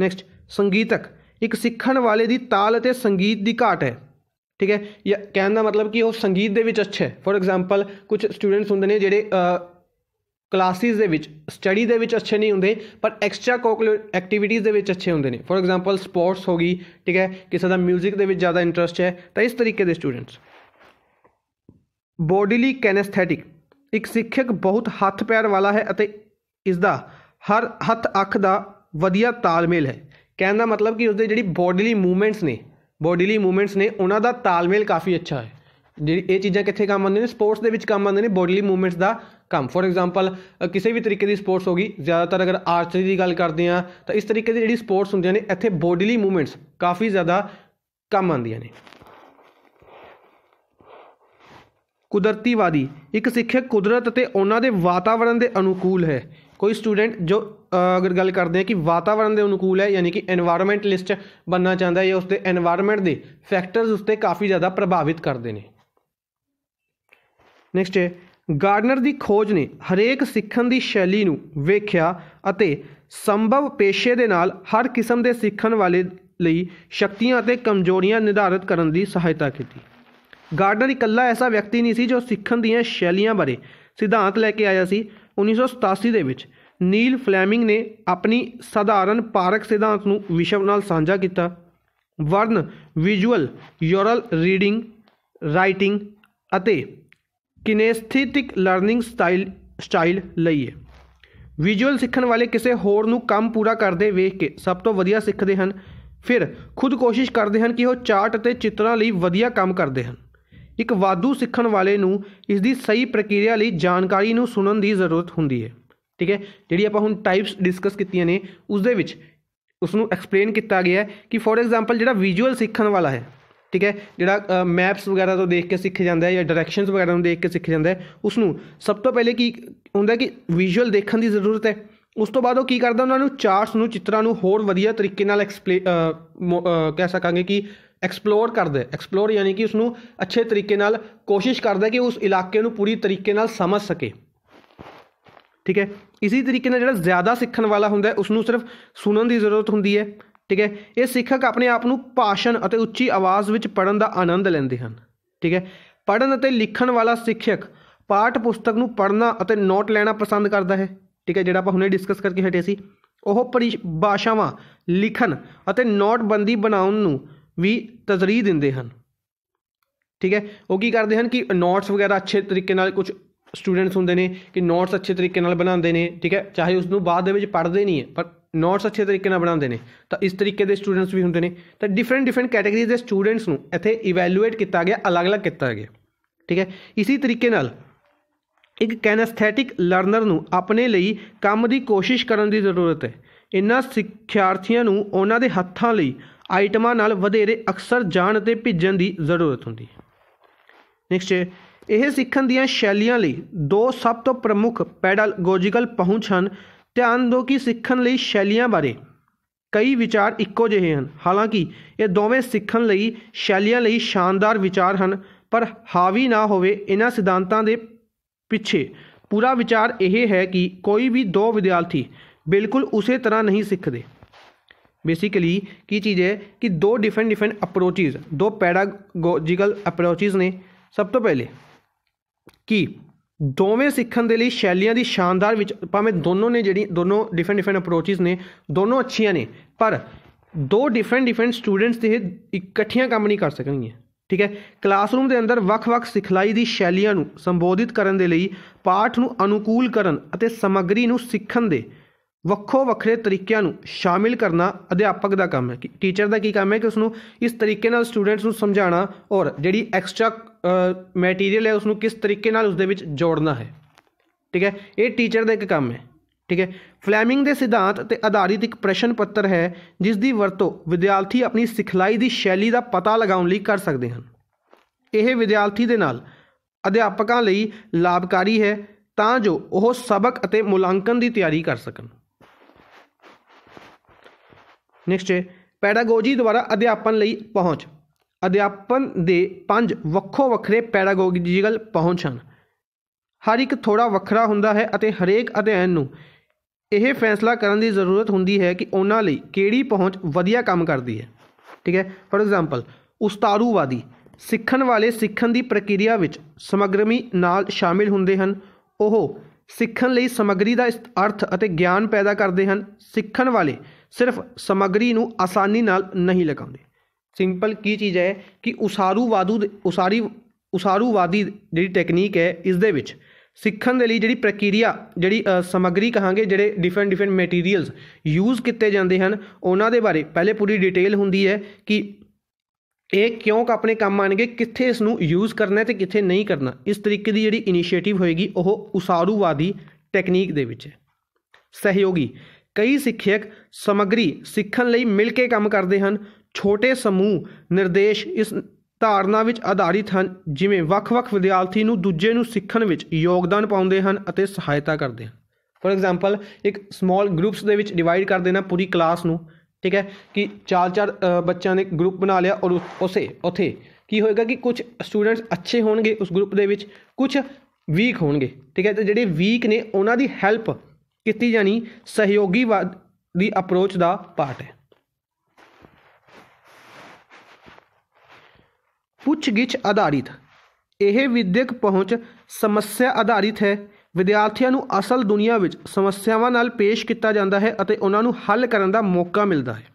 ਨੈਕਸਟ ਸੰਗੀਤਕ ਇੱਕ ਸਿੱਖਣ ਵਾਲੇ ਦੀ ਤਾਲ ਅਤੇ ਸੰਗੀਤ ਦੀ ਘਾਟ ਹੈ ਠੀਕ ਹੈ ਇਹ ਕਹਿਣ ਦਾ ਮਤਲਬ ਕਿ ਉਹ ਸੰਗੀਤ ਦੇ ਵਿੱਚ ਅੱਛਾ ਹੈ ਫੋਰ ਐਗਜ਼ਾਮਪਲ ਕੁਝ ਸਟੂਡੈਂਟਸ ਹੁੰਦੇ ਨੇ ਜਿਹੜੇ ਕਲਾਸਿਸ ਦੇ ਵਿੱਚ ਸਟੱਡੀ ਦੇ ਵਿੱਚ ਅੱਛੇ ਨਹੀਂ ਹੁੰਦੇ ਪਰ ਐਕਸਟਰਾ ਕੋਕੁਲਰ ਐਕਟੀਵਿਟੀਜ਼ ਦੇ ਵਿੱਚ ਅੱਛੇ ਹੁੰਦੇ ਨੇ ਫੋਰ ਐਗਜ਼ਾਮਪਲ ਸਪੋਰਟਸ ਹੋ ਗਈ ਠੀਕ ਹੈ ਕਿਸੇ ਦਾ 뮤직 ਦੇ ਵਿੱਚ ਜ਼ਿਆਦਾ ਇੰਟਰਸਟ ਹੈ ਤਾਂ ਇਸ ਤਰੀਕੇ ਦੇ ਸਟੂਡੈਂਟਸ ਬੋਡੀਲੀ ਕੈਨੇਸਥੈਟਿਕ ਇੱਕ ਸਿੱਖਿਅਕ ਬਹੁਤ ਹੱਥ ਪੈਰ ਵਾਲਾ ਹੈ ਅਤੇ ਇਸ ਦਾ ਹਰ ਹੱਥ ਅੱਖ ਦਾ ਵਧੀਆ ਤਾਲਮੇਲ ਹੈ ਕਹਿਣ ਦਾ ਮਤਲਬ ਕਿ ਉਸਦੇ ਜਿਹੜੀ ਬੋਡੀਲੀ ਮੂਵਮੈਂਟਸ ਨੇ ਬੋਡੀਲੀ ਮੂਵਮੈਂਟਸ ਨੇ ਉਹਨਾਂ ਦਾ ਤਾਲਮੇਲ ਕਾਫੀ ਅੱਛਾ ਹੈ ਜਿਹੜੀ ਇਹ ਚੀਜ਼ਾਂ ਕਿੱਥੇ ਕੰਮ ਆਉਂਦੀਆਂ ਨੇ ਸਪੋਰਟਸ ਦੇ ਵਿੱਚ ਕੰਮ ਆਉਂਦੇ ਨੇ ਬੋਡੀਲੀ ਮੂਵਮੈਂਟਸ ਦਾ ਕੰਮ ਫੋਰ ਐਗਜ਼ਾਮਪਲ ਕਿਸੇ ਵੀ ਤਰੀਕੇ ਦੀ ਸਪੋਰਟਸ ਹੋਗੀ ਜ਼ਿਆਦਾਤਰ ਅਗਰ ਆਰਚਰੀ ਦੀ ਗੱਲ ਕਰਦੇ ਆ ਤਾਂ ਇਸ ਤਰੀਕੇ ਦੀ ਜਿਹੜੀ ਸਪੋਰਟਸ ਹੁੰਦੀਆਂ ਨੇ ਇੱਥੇ ਬੋਡੀਲੀ ਮੂਵਮੈਂਟਸ ਕਾਫੀ ਜ਼ਿਆਦਾ ਕੰਮ ਆਉਂਦੀਆਂ ਨੇ ਕੁਦਰਤੀਵਾਦੀ ਇੱਕ ਸਿੱਖਿਆ ਕੁਦਰਤ ਅਤੇ ਉਹਨਾਂ ਦੇ ਵਾਤਾਵਰਣ ਦੇ ਅਨੁਕੂਲ ਹੈ ਕੋਈ ਸਟੂਡੈਂਟ ਜੋ ਅਗਰ ਗੱਲ ਕਰਦੇ ਆ ਕਿ ਵਾਤਾਵਰਣ ਦੇ ਅਨੁਕੂਲ ਹੈ ਯਾਨੀ ਕਿ ਲਿਸਟ ਬੰਨਣਾ ਚਾਹੁੰਦਾ ਹੈ ਉਸ ਉਸਦੇ এনवायरमेंट ਦੇ ਫੈਕਟਰਸ ਉਸ ਤੇ ਕਾਫੀ ਜ਼ਿਆਦਾ ਪ੍ਰਭਾਵਿਤ ਕਰਦੇ ਨੇ ਨੈਕਸਟ ਹੈ ਗਾਰਡਨਰ ਦੀ ਖੋਜ ਨੇ ਹਰੇਕ ਸਿੱਖਣ ਦੀ ਸ਼ੈਲੀ ਨੂੰ ਵੇਖਿਆ ਅਤੇ ਸੰਭਵ ਪੇਸ਼ੇ ਦੇ ਨਾਲ ਹਰ ਕਿਸਮ ਦੇ ਸਿੱਖਣ ਵਾਲੇ ਲਈ ਸ਼ਕਤੀਆਂ ਅਤੇ ਕਮਜ਼ੋਰੀਆਂ ਨਿਰਧਾਰਤ ਕਰਨ ਦੀ ਸਹਾਇਤਾ ਕੀਤੀ ਗਾਰਡਨਰ ਇਕੱਲਾ ਐਸਾ ਵਿਅਕਤੀ ਨਹੀਂ ਸੀ ਜੋ ਸਿੱਖਣ ਦੀਆਂ ਸ਼ੈਲੀਆਂ ਬਾਰੇ ਸਿਧਾਂਤ ਲੈ ਕੇ ਆਇਆ ਸੀ 1987 ਦੇ ਵਿੱਚ ਨੀਲ ਫਲੇਮਿੰਗ ਨੇ ਆਪਣੀ ਸਧਾਰਨ ਪਾਰਕ ਸਿਧਾਂਤ ਨੂੰ ਵਿਸ਼ਵ ਨਾਲ ਸਾਂਝਾ ਕੀਤਾ ਵਰਨ ਵਿਜ਼ੂਅਲ ਯੋਰਲ ਰੀਡਿੰਗ ਰਾਈਟਿੰਗ ਅਤੇ ਕਿਨੇਸਥੈਟਿਕ ਲਰਨਿੰਗ ਸਟਾਈਲ ਸਟਾਈਲ ਲਈਏ ਵਿਜ਼ੂਅਲ ਸਿੱਖਣ ਵਾਲੇ ਕਿਸੇ ਹੋਰ ਨੂੰ ਕੰਮ ਪੂਰਾ ਕਰਦੇ ਵੇਖ ਕੇ ਸਭ ਤੋਂ ਵਧੀਆ ਸਿੱਖਦੇ ਹਨ ਫਿਰ ਖੁਦ ਕੋਸ਼ਿਸ਼ ਕਰਦੇ ਹਨ ਕਿ ਉਹ ਚਾਰਟ ਅਤੇ ਚਿੱਤਰਾਂ ਲਈ ਵਧੀਆ ਕੰਮ ਕਰਦੇ ਹਨ ਇੱਕ ਵਾਧੂ ਸਿੱਖਣ ਵਾਲੇ ਨੂੰ ਇਸ ਦੀ ਸਹੀ ਪ੍ਰਕਿਰਿਆ ਲਈ ਜਾਣਕਾਰੀ ਨੂੰ ਸੁਣਨ ਦੀ ਜ਼ਰੂਰਤ ਹੁੰਦੀ ਹੈ ਠੀਕ ਹੈ ਜਿਹੜੀ ਆਪਾਂ ਹੁਣ ਟਾਈਪਸ ਡਿਸਕਸ ਕੀਤੀਆਂ ਨੇ ਉਸ ਦੇ ਵਿੱਚ ਉਸ ਨੂੰ ਐਕਸਪਲੇਨ ਕੀਤਾ ਗਿਆ ਕਿ ਫੋਰ ਐਗਜ਼ਾਮਪਲ ਜਿਹੜਾ ਵਿਜ਼ੂਅਲ ਸਿੱਖਣ ਵਾਲਾ ਹੈ ਠੀਕ ਹੈ ਜਿਹੜਾ ਮੈਪਸ ਵਗੈਰਾ ਤੋਂ ਦੇਖ ਕੇ ਸਿੱਖ ਜਾਂਦਾ ਹੈ ਜਾਂ ਡਾਇਰੈਕਸ਼ਨਸ ਵਗੈਰਾ ਨੂੰ ਦੇਖ ਕੇ ਸਿੱਖ ਜਾਂਦਾ ਹੈ ਉਸ ਨੂੰ ਸਭ ਤੋਂ ਪਹਿਲੇ ਕੀ ਹੁੰਦਾ ਕਿ ਵਿਜ਼ੂਅਲ ਦੇਖਣ ਦੀ ਜ਼ਰੂਰਤ ਹੈ ਉਸ ਤੋਂ ਬਾਅਦ ਉਹ ਕੀ ਕਰਦਾ ਉਹਨਾਂ ਨੂੰ ਚਾਰਟਸ ਨੂੰ ਚਿੱਤਰਾਂ ਨੂੰ ਹੋਰ ਵਧੀਆ ਤਰੀਕੇ ਨਾਲ ਐਕਸਪਲੇ ਕਹਿ ਸਕਾਂਗੇ ਕਿ ਐਕਸਪਲੋਰ ਕਰਦਾ ਐਕਸਪਲੋਰ ਯਾਨੀ ਕਿ ਉਸ ਨੂੰ ਅੱਛੇ ਤਰੀਕੇ ਨਾਲ ਕੋਸ਼ਿਸ਼ ਕਰਦਾ ਕਿ ਉਸ ਇਲਾਕੇ ਨੂੰ ਪੂਰੀ ਤਰੀਕੇ ਨਾਲ ਸਮਝ ਸਕੇ ਠੀਕ ਹੈ ਇਸੇ ਤਰੀਕੇ ਨਾਲ ਜਿਹੜਾ ਜ਼ਿਆਦਾ ਸਿੱਖਣ ਵਾਲਾ ਹੁੰਦਾ ਉਸ ਨੂੰ ਸਿਰਫ ਸੁਣਨ ਦੀ ਜ਼ਰੂਰਤ ਹੁੰਦੀ ਹੈ ਠੀਕ ਹੈ ਇਹ ਸਿੱਖਕ ਆਪਣੇ ਆਪ ਨੂੰ ਭਾਸ਼ਣ ਅਤੇ ਉੱਚੀ ਆਵਾਜ਼ ਵਿੱਚ ਪੜਨ ਦਾ ਆਨੰਦ ਲੈਂਦੇ ਹਨ ਠੀਕ ਹੈ ਪੜਨ ਅਤੇ ਲਿਖਣ ਵਾਲਾ ਸਿੱਖਕ ਪਾਠ ਪੁਸਤਕ ਨੂੰ ਪੜਨਾ ਅਤੇ ਨੋਟ ਲੈਣਾ ਪਸੰਦ ਕਰਦਾ ਹੈ ਠੀਕ ਹੈ ਜਿਹੜਾ ਆਪਾਂ ਹੁਣੇ ਡਿਸਕਸ ਕਰਕੇ ਹਟੇ ਸੀ ਉਹ ਭਾਸ਼ਾਵਾਂ ਲਿਖਣ ਅਤੇ ਨੋਟਬੰਦੀ ਬਣਾਉਣ ਨੂੰ ਵੀ ਤਜਰੀਹ ਦਿੰਦੇ ਹਨ ਠੀਕ ਹੈ ਉਹ ਕੀ ਕਰਦੇ ਹਨ ਕਿ ਨੋਟਸ ਵਗੈਰਾ ਅੱਛੇ ਤਰੀਕੇ ਨਾਲ ਕੁਝ ਸਟੂਡੈਂਟਸ ਹੁੰਦੇ ਨੇ ਕਿ ਨੋਟਸ ਅੱਛੇ ਤਰੀਕੇ ਨਾਲ ਬਣਾਉਂਦੇ ਨੇ ਠੀਕ ਹੈ ਚਾਹੇ ਉਸ ਨੂੰ ਬਾਅਦ ਦੇ ਵਿੱਚ ਪੜ੍ਹਦੇ ਨਹੀਂ ਹੈ ਪਰ ਨੋਟਸ ਅੱਛੇ ਤਰੀਕੇ ਨਾਲ ਬਣਾਉਂਦੇ ਨੇ ਤਾਂ ਇਸ ਤਰੀਕੇ ਦੇ ਸਟੂਡੈਂਟਸ ਵੀ ਹੁੰਦੇ ਨੇ ਤਾਂ ਡਿਫਰੈਂਟ ਡਿਫਰੈਂਟ ਕੈਟਾਗਰੀਜ਼ ਦੇ ਸਟੂਡੈਂਟਸ ਨੂੰ ਇੱਥੇ ਇਵੈਲੂਏਟ ਕੀਤਾ ਗਿਆ ਅਲੱਗ-ਅਲੱਗ ਕੀਤਾ ਗਿਆ ਠੀਕ ਹੈ ਇਸੇ ਤਰੀਕੇ ਨਾਲ ਇੱਕ ਕੈਨਸਥੈਟਿਕ ਲਰਨਰ ਨੂੰ ਆਪਣੇ ਲਈ ਕੰਮ ਦੀ ਕੋਸ਼ਿਸ਼ ਕਰਨ ਦੀ ਜ਼ਰੂਰਤ ਹੈ ਇਨ੍ਹਾਂ ਸਿੱਖਿਆਰਥੀਆਂ ਨੂੰ ਉਹਨਾਂ ਦੇ ਹੱਥਾਂ ਲਈ ਆਈਟਮਾਂ ਨਾਲ ਵਧੇਰੇ ਅਕਸਰ ਜਾਣ ਤੇ ਭਿੱਜਣ ਦੀ ਜ਼ਰੂਰਤ ਹੁੰਦੀ ਹੈ ਨੈਕਸਟ ਇਹ ਸਿੱਖਣ ਦੀਆਂ ਸ਼ੈਲੀਆਂ ਲਈ ਦੋ ਸਭ ਤੋਂ ਪ੍ਰਮੁੱਖ ਪੈਡਾਗੋਜੀਕਲ ਪਹੁੰਚ ਹਨ ਧਿਆਨ ਦਿਓ ਕਿ ਸਿੱਖਣ ਲਈ ਸ਼ੈਲੀਆਂ ਬਾਰੇ ਕਈ ਵਿਚਾਰ ਇੱਕੋ ਜਿਹੇ ਹਨ ਹਾਲਾਂਕਿ ਇਹ ਦੋਵੇਂ ਸਿੱਖਣ ਲਈ ਸ਼ੈਲੀਆਂ ਲਈ ਸ਼ਾਨਦਾਰ ਵਿਚਾਰ ਹਨ ਪਰ ਹਾਵੀ ਨਾ ਹੋਵੇ ਇਹਨਾਂ ਸਿਧਾਂਤਾਂ ਦੇ ਪਿੱਛੇ ਪੂਰਾ ਵਿਚਾਰ ਇਹ ਹੈ ਕਿ ਕੋਈ ਵੀ ਦੋ ਵਿਦਿਆਰਥੀ ਬਿਲਕੁਲ ਉਸੇ ਤਰ੍ਹਾਂ ਨਹੀਂ ਸਿੱਖਦੇ ਬੇਸਿਕਲੀ ਕੀ ਚੀਜ਼ ਹੈ ਕਿ ਦੋ ਡਿਫਰੈਂਟ ਡਿਫਰੈਂਟ ਅਪਰੋਚਿਸ ਦੋ ਪੈਡਾਗੋਜੀਕਲ ਅਪਰੋਚਿਸ ਨੇ ਸਭ ਤੋਂ ਪਹਿਲੇ ਕੀ ਦੋਵੇਂ ਸਿੱਖਣ ਦੇ ਲਈ ਸ਼ੈਲੀਆਂ ਦੀ ਸ਼ਾਨਦਾਰ ਵਿੱਚ ਭਾਵੇਂ ਦੋਨੋਂ ਨੇ ਜਿਹੜੀ ਦੋਨੋਂ ਡਿਫਰੈਂਟ ਡਿਫਰੈਂਟ ਅਪਰੋਚਸ ਨੇ ਦੋਨੋਂ ਅੱਛੀਆਂ ਨੇ ਪਰ ਦੋ ਡਿਫਰੈਂਟ ਡਿਫਰੈਂਟ ਸਟੂਡੈਂਟਸ ਤੇ ਇਕੱਠੀਆਂ ਕੰਮ ਨਹੀਂ ਕਰ ਸਕਣਗੀਆਂ ਠੀਕ ਹੈ ਕਲਾਸਰੂਮ ਦੇ ਅੰਦਰ ਵੱਖ-ਵੱਖ ਸਿਖਲਾਈ ਦੀ ਸ਼ੈਲੀਆਂ ਨੂੰ ਸੰਬੋਧਿਤ ਕਰਨ ਦੇ ਲਈ ਪਾਠ ਨੂੰ ਅਨੁਕੂਲ ਕਰਨ ਅਤੇ ਸਮੱਗਰੀ ਨੂੰ ਸਿੱਖਣ ਦੇ ਵੱਖੋ ਵੱਖਰੇ ਤਰੀਕਿਆਂ ਨੂੰ ਸ਼ਾਮਿਲ ਕਰਨਾ ਅਧਿਆਪਕ ਦਾ ਕੰਮ ਹੈ ਟੀਚਰ ਦਾ ਕੀ ਕੰਮ ਹੈ ਕਿ ਉਸ ਨੂੰ ਇਸ ਤਰੀਕੇ ਨਾਲ ਸਟੂਡੈਂਟਸ ਨੂੰ ਸਮਝਾਉਣਾ ਔਰ ਜਿਹੜੀ ਐਕਸਟਰਾ ਮੈਟੀਰੀਅਲ ਹੈ ਉਸ ਨੂੰ ਕਿਸ ਤਰੀਕੇ ਨਾਲ ਉਸ ਦੇ ਵਿੱਚ ਜੋੜਨਾ ਹੈ ਠੀਕ ਹੈ ਇਹ ਟੀਚਰ ਦਾ ਇੱਕ ਕੰਮ ਹੈ ਠੀਕ ਹੈ ਫਲੇਮਿੰਗ ਦੇ ਸਿਧਾਂਤ ਤੇ ਆਧਾਰਿਤ ਇੱਕ ਪ੍ਰਸ਼ਨ ਪੱਤਰ ਹੈ ਜਿਸ ਦੀ ਵਰਤੋਂ ਵਿਦਿਆਰਥੀ ਆਪਣੀ ਸਿਖਲਾਈ ਦੀ ਸ਼ੈਲੀ ਦਾ ਪਤਾ ਲਗਾਉਣ ਲਈ ਕਰ ਸਕਦੇ ਹਨ ਇਹ ਵਿਦਿਆਰਥੀ ਦੇ ਨਾਲ ਅਧਿਆਪਕਾਂ ਲਈ ਲਾਭਕਾਰੀ ਹੈ ਤਾਂ ਜੋ ਉਹ ਸਬਕ ਅਤੇ ਮੁਲਾਂਕਣ ਦੀ ਤਿਆਰੀ ਕਰ ਸਕਣ ਨੈਕਸਟ ਪੈਡਾਗੋਜੀ ਦੁਆਰਾ ਅਧਿਆਪਨ ਲਈ ਪਹੁੰਚ ਅਧਿਆਪਨ ਦੇ ਪੰਜ ਵੱਖੋ ਵੱਖਰੇ ਪੈਡਾਗੋਜੀਕਲ ਪਹੁੰਚ ਹਨ ਹਰ ਇੱਕ ਥੋੜਾ ਵੱਖਰਾ ਹੁੰਦਾ ਹੈ ਅਤੇ ਹਰੇਕ ਅਧਿਐਨ ਨੂੰ ਇਹ ਫੈਸਲਾ ਕਰਨ ਦੀ ਜ਼ਰੂਰਤ ਹੁੰਦੀ ਹੈ ਕਿ ਉਹਨਾਂ ਲਈ ਕਿਹੜੀ ਪਹੁੰਚ ਵਧੀਆ ਕੰਮ ਕਰਦੀ ਹੈ ਠੀਕ ਹੈ ਫੋਰ ਐਗਜ਼ਾਮਪਲ ਉਸਤਾਰੂਵਾਦੀ ਸਿੱਖਣ ਵਾਲੇ ਸਿੱਖਣ ਦੀ ਪ੍ਰਕਿਰਿਆ ਵਿੱਚ ਸਮਗਰਮੀ ਨਾਲ ਸ਼ਾਮਿਲ ਹੁੰਦੇ ਹਨ ਉਹ ਸਿੱਖਣ ਲਈ ਸਮਗਰੀ ਦਾ ਅਰਥ ਅਤੇ ਗਿਆਨ ਪੈਦਾ ਕਰਦੇ ਹਨ ਸਿੱਖਣ ਵਾਲੇ ਸਿਰਫ ਸਮਗਰੀ ਨੂੰ ਆਸਾਨੀ ਨਾਲ ਨਹੀਂ ਲਗਾਉਂਦੇ ਸਿੰਪਲ ਕੀ ਚੀਜ਼ ਹੈ ਕਿ ਉਸਾਰੂਵਾਦੂ ਉਸਾਰੀ ਉਸਾਰੂਵਾਦੀ ਜਿਹੜੀ ਟੈਕਨੀਕ ਹੈ ਇਸ ਦੇ ਵਿੱਚ ਸਿੱਖਣ ਦੇ ਲਈ ਜਿਹੜੀ ਪ੍ਰਕਿਰਿਆ ਜਿਹੜੀ ਸਮਗਰੀ ਕਹਾਂਗੇ ਜਿਹੜੇ ਡਿਫਰੈਂਟ ਡਿਫਰੈਂਟ ਮਟੀਰੀਅਲਸ ਯੂਜ਼ ਕੀਤੇ ਜਾਂਦੇ ਹਨ ਉਹਨਾਂ ਦੇ ਬਾਰੇ ਪਹਿਲੇ ਪੂਰੀ ਡਿਟੇਲ ਹੁੰਦੀ ਹੈ ਕਿ ਇਹ ਕਿਉਂ ਆਪਣੇ ਕੰਮ ਆਣਗੇ ਕਿੱਥੇ ਇਸ ਨੂੰ ਯੂਜ਼ ਕਰਨਾ ਤੇ ਕਿੱਥੇ ਨਹੀਂ ਕਰਨਾ ਇਸ ਤਰੀਕੇ ਦੀ ਜਿਹੜੀ ਇਨੀਸ਼ੀਏਟਿਵ ਹੋਏਗੀ ਉਹ ਉਸਾਰੂਵਾਦੀ ਟੈਕਨੀਕ ਦੇ ਵਿੱਚ ਹੈ ਸਹਿਯੋਗੀ ਕਈ ਸਿੱਖਿਅਕ ਸਮਗਰੀ ਸਿੱਖਣ ਲਈ ਮਿਲ ਕੇ ਕੰਮ ਕਰਦੇ ਹਨ ਛੋਟੇ ਸਮੂਹ ਨਿਰਦੇਸ਼ ਇਸ ਧਾਰਨਾ ਵਿੱਚ ਆਧਾਰਿਤ ਹਨ ਜਿਵੇਂ ਵੱਖ-ਵੱਖ ਵਿਦਿਆਰਥੀ ਨੂੰ ਦੂਜੇ ਨੂੰ ਸਿੱਖਣ ਵਿੱਚ ਯੋਗਦਾਨ ਪਾਉਂਦੇ ਹਨ ਅਤੇ ਸਹਾਇਤਾ ਕਰਦੇ ਹਨ ਫੋਰ ਐਗਜ਼ਾਮਪਲ ਇੱਕ ਸਮਾਲ ਗਰੁੱਪਸ ਦੇ ਵਿੱਚ ਡਿਵਾਈਡ ਕਰ ਦੇਣਾ ਪੂਰੀ ਕਲਾਸ ਨੂੰ ਠੀਕ ਹੈ ਕਿ ਚਾਰ ਚਾਰ ਬੱਚਿਆਂ ਨੇ ਗਰੁੱਪ ਬਣਾ ਲਿਆ ਔਰ ਉਸੇ ਉਥੇ ਕੀ ਹੋਏਗਾ ਕਿ ਕੁਝ ਸਟੂਡੈਂਟਸ ਅੱਛੇ ਹੋਣਗੇ ਉਸ ਗਰੁੱਪ ਦੇ ਵਿੱਚ ਕੁਝ ਵੀਕ ਹੋਣਗੇ ਠੀਕ ਹੈ ਤੇ ਜਿਹੜੇ ਵੀਕ ਨੇ ਉਹਨਾਂ ਦੀ ਹੈਲਪ ਕੀਤੀ ਜਾਣੀ ਸਹਿਯੋਗੀਵਾਦ ਦੀ ਅਪਰੋਚ ਦਾ ਪਾਰਟ ਹੈ ਪੁੱਛਗਿੱਛ ਆਧਾਰਿਤ ਇਹ ਵਿਦਿਅਕ ਪਹੁੰਚ ਸਮੱਸਿਆ ਆਧਾਰਿਤ ਹੈ ਵਿਦਿਆਰਥੀਆਂ ਨੂੰ ਅਸਲ ਦੁਨੀਆ ਵਿੱਚ ਸਮੱਸਿਆਵਾਂ ਨਾਲ ਪੇਸ਼ ਕੀਤਾ ਜਾਂਦਾ ਹੈ ਅਤੇ ਉਹਨਾਂ ਨੂੰ ਹੱਲ ਕਰਨ ਦਾ ਮੌਕਾ ਮਿਲਦਾ ਹੈ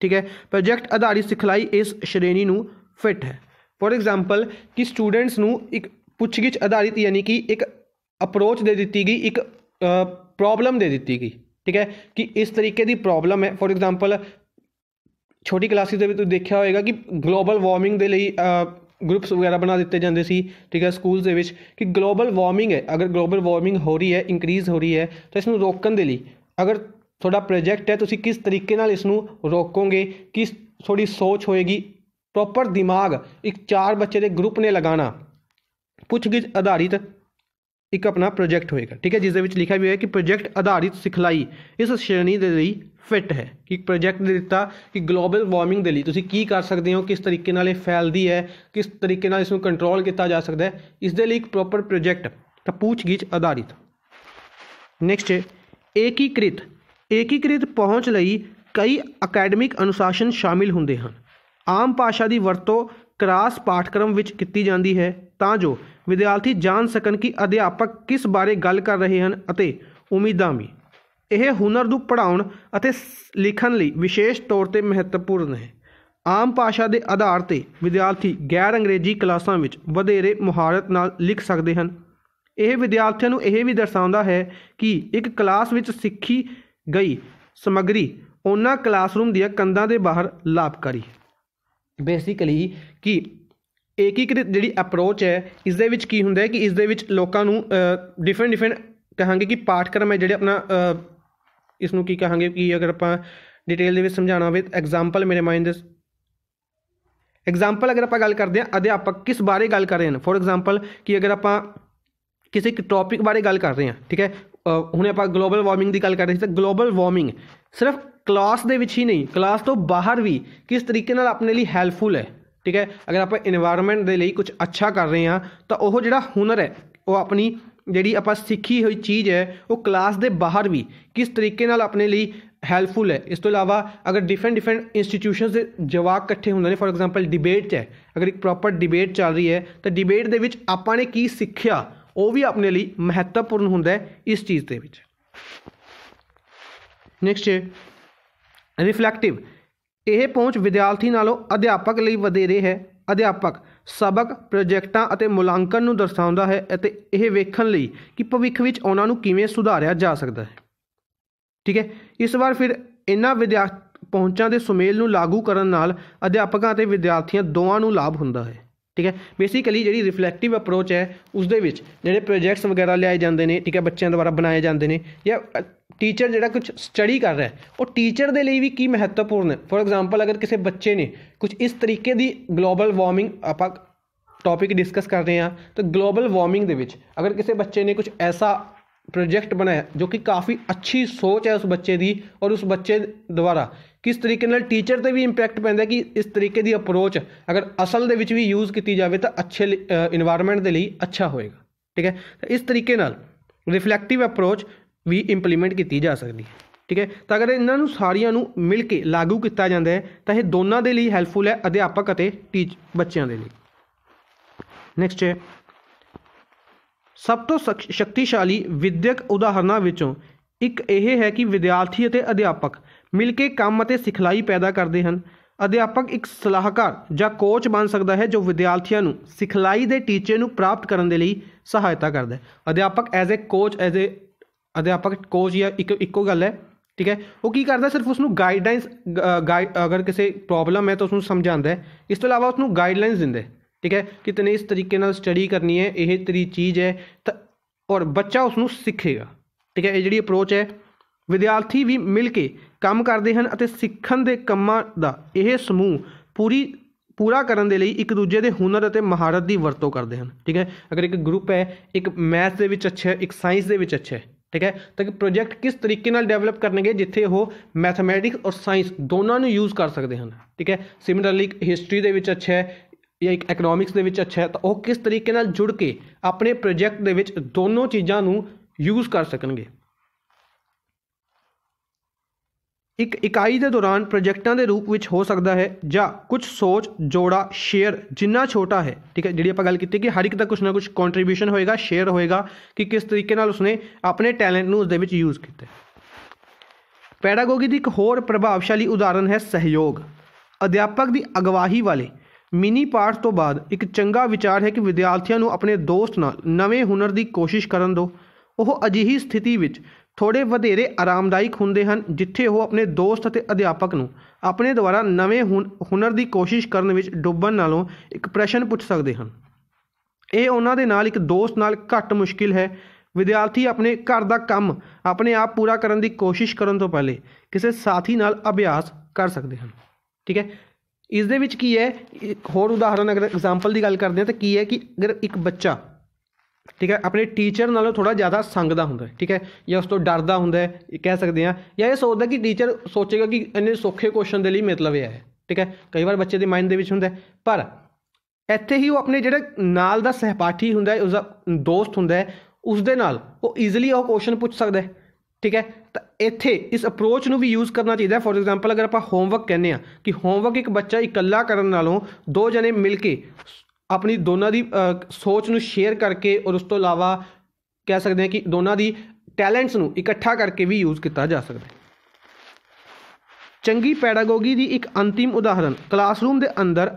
ਠੀਕ ਹੈ ਪ੍ਰੋਜੈਕਟ ਆਧਾਰਿਤ ਸਿਖਲਾਈ ਇਸ ਸ਼੍ਰੇਣੀ ਨੂੰ ਫਿੱਟ ਹੈ ਫੋਰ ਐਗਜ਼ਾਮਪਲ ਕਿ ਸਟੂਡੈਂਟਸ ਨੂੰ ਇੱਕ ਪੁੱਛਗਿੱਛ ਆਧਾਰਿਤ ਯਾਨੀ ਕਿ ਇੱਕ ਅਪਰੋਚ ਦੇ ਦਿੱਤੀ ਗਈ ਇੱਕ ਪ੍ਰੋਬਲਮ ਦੇ ਦਿੱਤੀ ਗਈ ਠੀਕ ਹੈ ਕਿ ਇਸ ਤਰੀਕੇ ਦੀ ਪ੍ਰੋਬਲਮ ਹੈ ਫੋਰ ਐਗਜ਼ਾਮਪਲ ਛੋਟੀ ਕਲਾਸਿਸ ਦੇ ਵਿੱਚ ਤੁਸੀਂ ਦੇਖਿਆ ਹੋਵੇਗਾ ਕਿ ਗਲੋਬਲ ਵਾਰਮਿੰਗ ਦੇ ਲਈ ਗਰੁੱਪਸ ਵਗੈਰਾ ਬਣਾ ਦਿੱਤੇ ਜਾਂਦੇ ਸੀ ਠੀਕ ਹੈ ਸਕੂਲਸ ਦੇ ਵਿੱਚ ਕਿ ਗਲੋਬਲ ਵਾਰਮਿੰਗ ਹੈ ਅਗਰ ਗਲੋਬਲ ਵਾਰਮਿੰਗ ਹੋ ਰਹੀ ਹੈ ਇਨਕਰੀਜ਼ ਹੋ ਰਹੀ ਹੈ ਤਾਂ ਇਸ ਨੂੰ ਰੋਕਣ ਦੇ ਲਈ ਅਗਰ ਤੁਹਾਡਾ ਪ੍ਰੋਜੈਕਟ ਹੈ ਤੁਸੀਂ ਕਿਸ ਤਰੀਕੇ ਨਾਲ ਇਸ ਨੂੰ ਰੋਕੋਗੇ ਕਿਸ ਥੋੜੀ ਸੋਚ ਹੋਏਗੀ ਪ੍ਰੋਪਰ ਦਿਮਾਗ ਇੱਕ ਚਾਰ ਬੱਚੇ ਦੇ ਗਰੁੱਪ ਨੇ ਲਗਾਣਾ ਪੁੱਛਗਿੱਛ ਆਧਾਰਿਤ ਇੱਕ ਆਪਣਾ ਪ੍ਰੋਜੈਕਟ ਹੋਏਗਾ ਠੀਕ ਹੈ ਜਿਸ ਦੇ ਵਿੱਚ ਲਿਖਿਆ ਵੀ ਹੋਇਆ ਕਿ ਪ੍ਰੋਜੈਕਟ ਆਧਾਰਿਤ ਸਿਖਲਾਈ ਇਸ ਸ਼੍ਰੇਣੀ ਦੇ ਲਈ ਫਿੱਟ ਹੈ ਕਿ ਪ੍ਰੋਜੈਕਟ ਦੇ ਦਿੱਤਾ ਕਿ ਗਲੋਬਲ ਵਾਰਮਿੰਗ ਦੇ ਲਈ ਤੁਸੀਂ ਕੀ ਕਰ ਸਕਦੇ ਹੋ ਕਿਸ ਤਰੀਕੇ ਨਾਲ ਇਹ ਫੈਲਦੀ ਹੈ ਕਿਸ ਤਰੀਕੇ ਨਾਲ ਇਸ ਨੂੰ ਕੰਟਰੋਲ ਕੀਤਾ ਜਾ ਸਕਦਾ ਹੈ ਇਸ ਦੇ ਲਈ ਇੱਕ ਪ੍ਰੋਪਰ ਪ੍ਰੋਜੈਕਟ ਤਾਂ ਪੁੱਛਗਿੱਛ ਆਧਾਰਿਤ ਨੈਕਸਟ ਏਕੀਕ੍ਰਿਤ ਏਕੀਕ੍ਰਿਤ ਪਹੁੰਚ ਲਈ ਕਈ ਅਕੈਡਮਿਕ ਅਨੁਸ਼ਾਸਨ ਸ਼ਾਮਿਲ ਹੁੰਦੇ ਹਨ ਆਮ ਭਾਸ਼ਾ ਦੀ ਵਰਤੋਂ ਕ੍ਰਾਸ ਪਾਠਕ੍ਰਮ ਵਿੱਚ ਕੀਤੀ ਜਾਂਦੀ ਹੈ ਤਾਂ ਜੋ ਵਿਦਿਆਰਥੀ ਜਾਣ ਸਕਣ ਕਿ ਅਧਿਆਪਕ ਕਿਸ ਬਾਰੇ ਗੱਲ ਕਰ ਰਹੇ ਹਨ ਅਤੇ ਉਮੀਦਾਂ ਵੀ ਇਹ ਹੁਨਰ ਨੂੰ ਪੜਾਉਣ ਅਤੇ ਲਿਖਣ ਲਈ ਵਿਸ਼ੇਸ਼ ਤੌਰ ਤੇ ਮਹੱਤਵਪੂਰਨ ਹੈ ਆਮ ਭਾਸ਼ਾ ਦੇ ਆਧਾਰ ਤੇ ਵਿਦਿਆਰਥੀ ਗੈਰ ਅੰਗਰੇਜ਼ੀ ਕਲਾਸਾਂ ਵਿੱਚ ਵਧੇਰੇ ਮੁਹਾਰਤ ਨਾਲ ਲਿਖ ਸਕਦੇ ਹਨ ਇਹ ਵਿਦਿਆਰਥੀਆਂ ਨੂੰ ਇਹ ਵੀ ਦਰਸਾਉਂਦਾ ਹੈ ਕਿ ਇੱਕ ਕਲਾਸ ਵਿੱਚ ਸਿੱਖੀ ਗਈ ਸਮਗਰੀ ਉਹਨਾਂ ਕਲਾਸਰੂਮ ਦੀਆਂ ਕੰਧਾਂ ਦੇ ਬਾਹਰ ਲਾਭਕਾਰੀ ਬੇਸਿਕਲੀ ਕਿ ਏਕੀਕ੍ਰਿਤ ਜਿਹੜੀ ਅਪਰੋਚ ਹੈ ਇਸ ਦੇ ਵਿੱਚ ਕੀ ਹੁੰਦਾ ਹੈ ਕਿ ਇਸ ਦੇ ਵਿੱਚ ਲੋਕਾਂ ਨੂੰ ਡਿਫਰੈਂਟ ਡਿਫਰੈਂਟ ਕਹਾਂਗੇ ਕਿ ਪਾਠਕ੍ਰਮ ਹੈ ਜਿਹੜੇ ਆਪਣਾ ਇਸ ਨੂੰ ਕੀ ਕਹਾਂਗੇ ਕਿ ਅਗਰ ਆਪਾਂ ਡਿਟੇਲ ਦੇ ਵਿੱਚ ਸਮਝਾਣਾ ਹੋਵੇ ਐਗਜ਼ਾਮਪਲ ਮੇਰੇ ਮਾਈਂਡ ਇਸ ਐਗਜ਼ਾਮਪਲ ਅਗਰ ਆਪਾਂ ਗੱਲ ਕਰਦੇ ਹਾਂ ਅਧਿਆਪਕ ਕਿਸ ਬਾਰੇ ਗੱਲ ਕਰ ਰਹੇ ਹਨ ਫੋਰ ਐਗਜ਼ਾਮਪਲ ਕਿ ਅਗਰ ਆਪਾਂ ਕਿਸੇ ਇੱਕ ਟੌਪਿਕ ਬਾਰੇ ਗੱਲ ਕਰ ਰਹੇ ਹਾਂ ਠੀਕ ਹੈ ਹੁਣੇ ਆਪਾਂ ਗਲੋਬਲ ਵਾਰਮਿੰਗ ਦੀ ਗੱਲ ਕਰ ਰਹੇ ਸੀ ਤਾਂ ਗਲੋਬਲ ਵਾਰਮਿੰਗ ਸਿਰਫ ਕਲਾਸ ਦੇ ਵਿੱਚ ਹੀ ਨਹੀਂ ਕਲਾਸ ਤੋਂ ਬਾਹਰ ਵੀ ਕਿਸ ਤਰੀਕੇ ਨਾਲ ਆਪਣੇ ਲਈ ਹੈਲਪਫੁਲ ਹੈ ਠੀਕ ਹੈ ਅਗਰ ਆਪਾਂ এনवायरमेंट ਦੇ ਲਈ ਕੁਝ ਅੱਛਾ ਕਰ ਰਹੇ ਹਾਂ ਤਾਂ ਉਹ ਜਿਹੜਾ ਹੁਨਰ ਹੈ ਉਹ ਆਪਣੀ ਜਿਹੜੀ ਆਪਾਂ ਸਿੱਖੀ ਹੋਈ ਚੀਜ਼ ਹੈ ਉਹ ਕਲਾਸ ਦੇ ਬਾਹਰ ਵੀ ਕਿਸ ਤਰੀਕੇ ਨਾਲ ਆਪਣੇ ਲਈ ਹੈਲਪਫੁਲ ਹੈ ਇਸ ਤੋਂ ਇਲਾਵਾ ਅਗਰ ਡਿਫਰੈਂਟ ਡਿਫਰੈਂਟ ਇੰਸਟੀਟਿਊਸ਼ਨਸ ਦੇ ਜਵਾਬ ਇਕੱਠੇ ਹੁੰਦੇ ਨੇ ਫੋਰ ਐਗਜ਼ਾਮਪਲ ਡਿਬੇਟ 'ਚ ਹੈ ਅਗਰ ਇੱਕ ਪ੍ਰੋਪਰ ਡਿਬੇਟ ਚੱਲ ਰਹੀ ਹੈ ਤਾਂ ਡਿਬੇਟ ਦੇ ਵਿੱਚ ਆਪਾਂ ਨੇ ਕੀ ਸਿੱਖਿਆ ਉਹ ਵੀ ਆਪਣੇ ਲਈ ਮਹੱਤਵਪੂਰਨ ਹੁੰਦਾ ਹੈ ਇਸ ਚੀਜ਼ ਦੇ ਵਿੱਚ ਨੈਕਸਟ ਹੈ ਰਿਫਲੈਕਟਿਵ ਇਹ ਪਹੁੰਚ ਵਿਦਿਆਰਥੀ ਨਾਲੋਂ ਅਧਿਆਪਕ ਲਈ ਵਧੇਰੇ ਹੈ ਅਧਿਆਪਕ ਸਬਕ ਪ੍ਰੋਜੈਕਟਾਂ ਅਤੇ ਮੁਲਾਂਕਣ ਨੂੰ ਦਰਸਾਉਂਦਾ ਹੈ ਅਤੇ ਇਹ ਵੇਖਣ ਲਈ ਕਿ ਭਵਿੱਖ ਵਿੱਚ ਉਹਨਾਂ ਨੂੰ ਕਿਵੇਂ ਸੁਧਾਰਿਆ ਜਾ ਸਕਦਾ ਹੈ ਠੀਕ ਹੈ ਇਸ ਵਾਰ ਫਿਰ ਇਹਨਾਂ ਵਿਦਿਆ ਪਹੁੰਚਾਂ ਦੇ ਸੁਮੇਲ ਨੂੰ ਲਾਗੂ ਕਰਨ ਨਾਲ ਅਧਿਆਪਕਾਂ ਅਤੇ ਵਿਦਿਆਰਥੀਆਂ ਦੋਵਾਂ ਨੂੰ ਲਾਭ ਹੁੰਦਾ ਹੈ ਠੀਕ ਹੈ ਬੇਸਿਕਲੀ ਜਿਹੜੀ ਰਿਫਲੈਕਟਿਵ ਅਪਰੋਚ ਹੈ ਉਸ ਦੇ ਵਿੱਚ ਜਿਹੜੇ ਪ੍ਰੋਜੈਕਟਸ ਵਗੈਰਾ ਲਿਆਏ ਜਾਂਦੇ ਨੇ ਠੀਕ ਹੈ ਬੱਚਿਆਂ ਦੁਆਰਾ ਬਣਾਏ ਜਾਂਦੇ ਨੇ ਜਾਂ ਟੀਚਰ ਜਿਹੜਾ ਕੁਝ ਸਟੱਡੀ ਕਰ ਰਿਹਾ ਉਹ ਟੀਚਰ ਦੇ ਲਈ ਵੀ ਕੀ ਮਹੱਤਵਪੂਰਨ ਹੈ ਫੋਰ ਐਗਜ਼ਾਮਪਲ ਅਗਰ ਕਿਸੇ ਬੱਚੇ ਨੇ ਕੁਝ ਇਸ ਤਰੀਕੇ ਦੀ ਗਲੋਬਲ ਵਾਰਮਿੰਗ ਆਪਾਂ ਟੌਪਿਕ ਡਿਸਕਸ ਕਰ ਰਹੇ ਹਾਂ ਤਾਂ ਗਲੋਬਲ ਵਾਰਮਿੰਗ ਦੇ ਵਿੱਚ ਅਗਰ ਕਿਸੇ ਬੱਚੇ ਨੇ ਕੁਝ ਐਸਾ ਪ੍ਰੋਜੈਕਟ ਬਣਾਇਆ ਜੋ ਕਿ ਕਾਫੀ ਅੱਛੀ ਸੋਚ ਹੈ ਉਸ ਬੱਚੇ ਦੀ ਔਰ ਉਸ ਬੱਚੇ ਦੁਆਰਾ ਕਿਸ ਤਰੀਕੇ ਨਾਲ ਟੀਚਰ ਤੇ ਵੀ ਇੰਪੈਕਟ ਪੈਂਦਾ ਕਿ ਇਸ ਤਰੀਕੇ ਦੀ ਅਪਰੋਚ ਅਗਰ ਅਸਲ ਦੇ ਵਿੱਚ ਵੀ ਯੂਜ਼ ਕੀਤੀ ਜਾਵੇ ਤਾਂ ਅੱਛੇ এনवायरमेंट ਦੇ ਲਈ ਅੱਛਾ ਹੋਏਗਾ ਠੀਕ ਹੈ ਇਸ ਤਰੀਕੇ ਨਾਲ ਰਿਫਲੈਕਟਿਵ ਅਪਰੋਚ ਵੀ ਇੰਪਲੀਮੈਂਟ ਕੀਤੀ ਜਾ ਸਕਦੀ ਹੈ ਠੀਕ ਹੈ ਤਾਂ ਅਗਰ ਇਹਨਾਂ ਨੂੰ ਸਾਰੀਆਂ ਨੂੰ ਮਿਲ ਕੇ ਲਾਗੂ ਕੀਤਾ ਜਾਂਦਾ ਹੈ ਤਾਂ ਇਹ ਦੋਨਾਂ ਦੇ ਲਈ ਹੈਲਪਫੁਲ ਹੈ ਅਧਿਆਪਕ ਅਤੇ ਟੀਚ ਬੱਚਿਆਂ ਦੇ ਲਈ ਨੈਕਸਟ ਹੈ ਸਭ ਤੋਂ ਸ਼ਕਤੀਸ਼ਾਲੀ ਵਿਦਿਅਕ ਉਦਾਹਰਨਾਂ ਵਿੱਚੋਂ ਇੱਕ ਇਹ ਹੈ ਕਿ ਵਿਦਿਆਰਥੀ ਅਤੇ ਅਧਿਆਪਕ ਮਿਲ ਕੇ ਕੰਮ ਅਤੇ ਸਿਖਲਾਈ ਪੈਦਾ ਕਰਦੇ ਹਨ ਅਧਿਆਪਕ ਇੱਕ ਸਲਾਹਕਾਰ ਜਾਂ ਕੋਚ ਬਣ ਸਕਦਾ ਹੈ ਜੋ ਵਿਦਿਆਰਥੀਆਂ ਨੂੰ ਸਿਖਲਾਈ ਦੇ ਟੀਚੇ ਨੂੰ ਪ੍ਰਾਪਤ ਕਰਨ ਦੇ ਲਈ ਸਹਾਇਤਾ ਕਰਦਾ ਹੈ ਅਧਿਆਪਕ as a coach as a ਅਧਿਆਪਕ ਕੋਚ ਜਾਂ ਇੱਕ ਇੱਕੋ ਗੱਲ ਹੈ ਠੀਕ ਹੈ ਉਹ ਕੀ ਕਰਦਾ ਸਿਰਫ ਉਸ ਨੂੰ ਗਾਈਡਲਾਈਨਸ ਅਗਰ ਕਿਸੇ ਪ੍ਰੋਬਲਮ ਹੈ ਤਾਂ ਉਸ ਨੂੰ ਸਮਝਾਉਂਦਾ ਹੈ ਇਸ ਤੋਂ ਇਲਾਵਾ ਉਸ ਨੂੰ ਗਾਈਡਲਾਈਨਸ ਦਿੰਦਾ ਹੈ ਠੀਕ ਹੈ ਕਿ ਤਨੇ ਇਸ ਤਰੀਕੇ ਨਾਲ ਸਟੱਡੀ ਕਰਨੀ ਹੈ ਇਹ ਤੇਰੀ ਚੀਜ਼ ਹੈ ਤਾਂ ਔਰ ਬੱਚਾ ਉਸ ਨੂੰ ਸਿੱਖੇਗਾ ਠੀਕ ਹੈ ਇਹ ਜਿਹੜੀ ਅਪਰੋਚ ਹੈ ਵਿਦਿਆਰਥੀ ਵੀ ਮਿਲ ਕੇ ਕੰਮ ਕਰਦੇ ਹਨ ਅਤੇ ਸਿੱਖਣ ਦੇ ਕੰਮਾਂ ਦਾ ਇਹ ਸਮੂਹ ਪੂਰੀ ਪੂਰਾ ਕਰਨ ਦੇ ਲਈ ਇੱਕ ਦੂਜੇ ਦੇ ਹੁਨਰ ਅਤੇ ਮਹਾਰਤ ਦੀ ਵਰਤੋਂ ਕਰਦੇ ਹਨ ਠੀਕ ਹੈ ਅਗਰ ਇੱਕ ਗਰੁੱਪ ਹੈ ਇੱਕ ਮੈਥ ਦੇ ਵਿੱਚ ਅੱਛਾ ਹੈ ਇੱਕ ਸਾਇੰਸ ਦੇ ਵਿੱਚ ਅੱਛਾ ਹੈ ਠੀਕ ਹੈ ਤਾਂ ਕਿ ਪ੍ਰੋਜੈਕਟ ਕਿਸ ਤਰੀਕੇ ਨਾਲ ਡਿਵੈਲਪ ਕਰਨਗੇ ਜਿੱਥੇ ਉਹ ਮੈਥਮੈਟਿਕਸ ਔਰ ਸਾਇੰਸ ਦੋਨਾਂ ਨੂੰ ਯੂਜ਼ ਕਰ ਸਕਦੇ ਹਨ ਠੀਕ ਹੈ ਸਿਮਿਲਰਲੀ ਹਿਸਟਰੀ ਦੇ ਵਿੱਚ ਅੱਛਾ ਹੈ ਜਾਂ ਇੱਕ ਇਕਨੋਮਿਕਸ ਦੇ ਵਿੱਚ ਅੱਛਾ ਹੈ ਤਾਂ ਉਹ ਕਿਸ ਤਰੀਕੇ ਨਾਲ ਜੁੜ ਕੇ ਆਪਣੇ ਪ੍ਰੋਜੈਕਟ ਦੇ ਵਿੱਚ ਦੋਨੋਂ ਚੀਜ਼ਾਂ ਨੂੰ ਯੂਜ਼ ਕਰ ਸਕਣਗੇ ਇੱਕ ਇਕਾਈ ਦੇ ਦੌਰਾਨ ਪ੍ਰੋਜੈਕਟਾਂ ਦੇ ਰੂਪ ਵਿੱਚ ਹੋ ਸਕਦਾ ਹੈ ਜਾਂ ਕੁਝ ਸੋਚ ਜੋੜਾ ਸ਼ੇਅਰ ਜਿੰਨਾ ਛੋਟਾ ਹੈ ਠੀਕ ਹੈ ਜਿਹੜੀ ਆਪਾਂ ਗੱਲ ਕੀਤੀ ਕਿ ਹਰ ਇੱਕ ਦਾ ਕੁਝ ਨਾ ਕੁਝ ਕੰਟਰੀਬਿਊਸ਼ਨ ਹੋਏਗਾ ਸ਼ੇਅਰ ਹੋਏਗਾ ਕਿ ਕਿਸ ਤਰੀਕੇ ਨਾਲ ਉਸਨੇ ਆਪਣੇ ਟੈਲੈਂਟ ਨੂੰ ਉਸ ਦੇ ਵਿੱਚ ਯੂਜ਼ ਕੀਤਾ ਪੈਡਾਗੋਗੀ ਦੀ ਇੱਕ ਹੋਰ ਪ੍ਰਭਾਵਸ਼ਾਲੀ ਉਦਾਹਰਨ ਹੈ ਸਹਿਯੋਗ ਅਧਿਆਪਕ ਦੀ ਅਗਵਾਈ ਵਾਲੇ ਮਿਨੀ ਪਾਠ ਤੋਂ ਬਾਅਦ ਇੱਕ ਚੰਗਾ ਵਿਚਾਰ ਹੈ ਕਿ ਵਿਦਿਆਰਥੀਆਂ ਨੂੰ ਆਪਣੇ ਦੋਸਤ ਨਾਲ ਨਵੇਂ ਹੁਨਰ ਦੀ ਕੋਸ਼ਿਸ਼ ਕਰਨ ਦਿਓ ਉਹ ਅਜਿਹੀ ਸਥਿਤੀ ਵਿੱਚ ਥੋੜੇ ਵਧੇਰੇ ਆਰਾਮਦਾਇਕ ਹੁੰਦੇ ਹਨ ਜਿੱਥੇ ਉਹ ਆਪਣੇ ਦੋਸਤ ਅਤੇ ਅਧਿਆਪਕ ਨੂੰ ਆਪਣੇ ਦੁਆਰਾ ਨਵੇਂ ਹੁਨਰ ਦੀ ਕੋਸ਼ਿਸ਼ ਕਰਨ ਵਿੱਚ ਡੁੱਬਣ ਨਾਲੋਂ ਇੱਕ ਪ੍ਰਸ਼ਨ ਪੁੱਛ ਸਕਦੇ ਹਨ ਇਹ ਉਹਨਾਂ ਦੇ ਨਾਲ ਇੱਕ ਦੋਸਤ ਨਾਲ ਘੱਟ ਮੁਸ਼ਕਿਲ ਹੈ ਵਿਦਿਆਰਥੀ ਆਪਣੇ ਘਰ ਦਾ ਕੰਮ ਆਪਣੇ ਆਪ ਪੂਰਾ ਕਰਨ ਦੀ ਕੋਸ਼ਿਸ਼ ਕਰਨ ਤੋਂ ਪਹਿਲੇ ਕਿਸੇ ਸਾਥੀ ਨਾਲ ਅਭਿਆਸ ਕਰ ਸਕਦੇ ਹਨ ਠੀਕ ਹੈ ਇਸ ਦੇ ਵਿੱਚ ਕੀ ਹੈ ਇੱਕ ਹੋਰ ਉਦਾਹਰਨ ਅਗਰ ਐਗਜ਼ਾਮਪਲ ਦੀ ਗੱਲ ਕਰਦੇ ਹਾਂ ਤਾਂ ਕੀ ਹੈ ਕਿ ਅਗਰ ਇੱਕ ਬੱਚਾ ਠੀਕ ਹੈ ਆਪਣੇ ਟੀਚਰ ਨਾਲੋਂ ਥੋੜਾ ਜ਼ਿਆਦਾ ਸੰਗਦਾ ਹੁੰਦਾ ਠੀਕ ਹੈ ਜਾਂ ਉਸ ਤੋਂ ਡਰਦਾ ਹੁੰਦਾ ਹੈ ਇਹ ਕਹਿ ਸਕਦੇ ਆ ਜਾਂ ਇਹ ਸੋਚਦਾ ਕਿ ਟੀਚਰ ਸੋਚੇਗਾ ਕਿ ਇੰਨੇ ਸੌਖੇ ਕੁਐਸਚਨ ਦੇ ਲਈ ਮਤਲਬ ਇਹ ਹੈ ਠੀਕ ਹੈ ਕਈ ਵਾਰ ਬੱਚੇ ਦੇ ਮਾਈਂਡ ਦੇ ਵਿੱਚ ਹੁੰਦਾ ਪਰ ਇੱਥੇ ਹੀ ਉਹ ਆਪਣੇ ਜਿਹੜਾ ਨਾਲ ਦਾ ਸਹਿਪਾਠੀ ਹੁੰਦਾ ਉਸ ਦਾ ਦੋਸਤ ਹੁੰਦਾ ਹੈ ਉਸ ਦੇ ਨਾਲ ਉਹ ਈਜ਼ੀਲੀ ਉਹ ਕੁਐਸਚਨ ਪੁੱਛ ਸਕਦਾ ਹੈ ਠੀਕ ਹੈ ਤਾਂ ਇੱਥੇ ਇਸ ਅਪਰੋਚ ਨੂੰ ਵੀ ਯੂਜ਼ ਕਰਨਾ ਚਾਹੀਦਾ ਫੋਰ ਐਗਜ਼ਾਮਪਲ ਅਗਰ ਆਪਾਂ ਹੋਮਵਰਕ ਕਹਿੰਦੇ ਆ ਕਿ ਹੋਮਵਰਕ ਇੱਕ ਬੱਚਾ ਇਕੱਲਾ ਕਰਨ ਨਾਲੋਂ ਦੋ ਜਣੇ ਮਿਲ ਕੇ ਆਪਣੀ ਦੋਨਾਂ ਦੀ ਸੋਚ ਨੂੰ ਸ਼ੇਅਰ ਕਰਕੇ ਔਰ ਉਸ ਤੋਂ ਇਲਾਵਾ ਕਹਿ ਸਕਦੇ ਹਾਂ ਕਿ ਦੋਨਾਂ ਦੀ ਟੈਲੈਂਟਸ ਨੂੰ ਇਕੱਠਾ ਕਰਕੇ ਵੀ ਯੂਜ਼ ਕੀਤਾ ਜਾ ਸਕਦਾ ਹੈ ਚੰਗੀ ਪੈਡਾਗੋਗੀ ਦੀ ਇੱਕ ਅੰਤਿਮ ਉਦਾਹਰਨ ਕਲਾਸਰੂਮ ਦੇ ਅੰਦਰ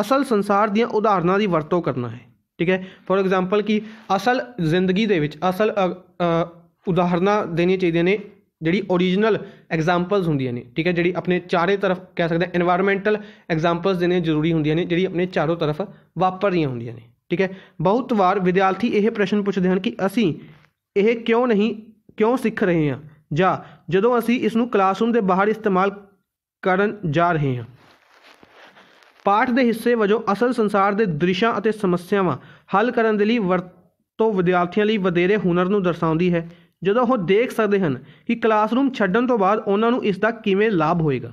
ਅਸਲ ਸੰਸਾਰ ਦੀਆਂ ਉਦਾਹਰਨਾਂ ਦੀ ਵਰਤੋਂ ਕਰਨਾ ਹੈ ਠੀਕ ਹੈ ਫੋਰ ਐਗਜ਼ਾਮਪਲ ਕਿ ਅਸਲ ਜ਼ਿੰਦਗੀ ਦੇ ਵਿੱਚ ਅਸਲ ਉਦਾਹਰਨਾਂ ਦੇਣੀਆਂ ਚਾਹੀਦੀਆਂ ਨੇ ਜਿਹੜੀ ओरिजिनल ਐਗਜ਼ਾਮਪਲਸ ਹੁੰਦੀਆਂ ਨੇ ਠੀਕ ਹੈ ਜਿਹੜੀ ਆਪਣੇ ਚਾਰੇ ਤਰਫ ਕਹਿ ਸਕਦੇ ਐਨਵਾਇਰਨਮੈਂਟਲ এনवायरमेंटल ਐਗਜ਼ਾਮਪਲਸ ਦੇਣੇ ਜ਼ਰੂਰੀ ਹੁੰਦੀਆਂ ਨੇ ਜਿਹੜੀ ਆਪਣੇ ਚਾਰੋਂ ਤਰਫ ਵਾਪਰ ਰਹੀਆਂ ਹੁੰਦੀਆਂ ਨੇ ਠੀਕ ਹੈ ਬਹੁਤ ਵਾਰ ਵਿਦਿਆਰਥੀ ਇਹ ਪ੍ਰਸ਼ਨ ਪੁੱਛਦੇ ਹਨ ਕਿ ਅਸੀਂ ਇਹ ਕਿਉਂ ਨਹੀਂ ਕਿਉਂ ਸਿੱਖ ਰਹੇ ਹਾਂ ਜਾਂ ਜਦੋਂ ਅਸੀਂ ਇਸ ਨੂੰ ਕਲਾਸਰੂਮ ਦੇ ਬਾਹਰ ਇਸਤੇਮਾਲ ਕਰਨ ਜਾ ਰਹੇ ਹਾਂ ਪਾਠ ਦੇ ਹਿੱਸੇ ਵਜੋਂ ਅਸਲ ਸੰਸਾਰ ਦੇ ਦ੍ਰਿਸ਼ਾਂ ਅਤੇ ਸਮੱਸਿਆਵਾਂ ਹੱਲ ਕਰਨ ਦੇ ਲਈ ਵਰਤੋਂ ਵਿਦਿਆਰਥੀਆਂ ਲਈ ਵਧੇਰੇ ਹੁਨਰ ਨੂੰ ਦਰਸਾਉਂਦੀ ਹੈ ਜਦੋਂ ਉਹ ਦੇਖ ਸਕਦੇ ਹਨ ਕਿ ਕਲਾਸਰੂਮ ਛੱਡਣ ਤੋਂ ਬਾਅਦ ਉਹਨਾਂ ਨੂੰ ਇਸ ਦਾ ਕਿਵੇਂ ਲਾਭ ਹੋਏਗਾ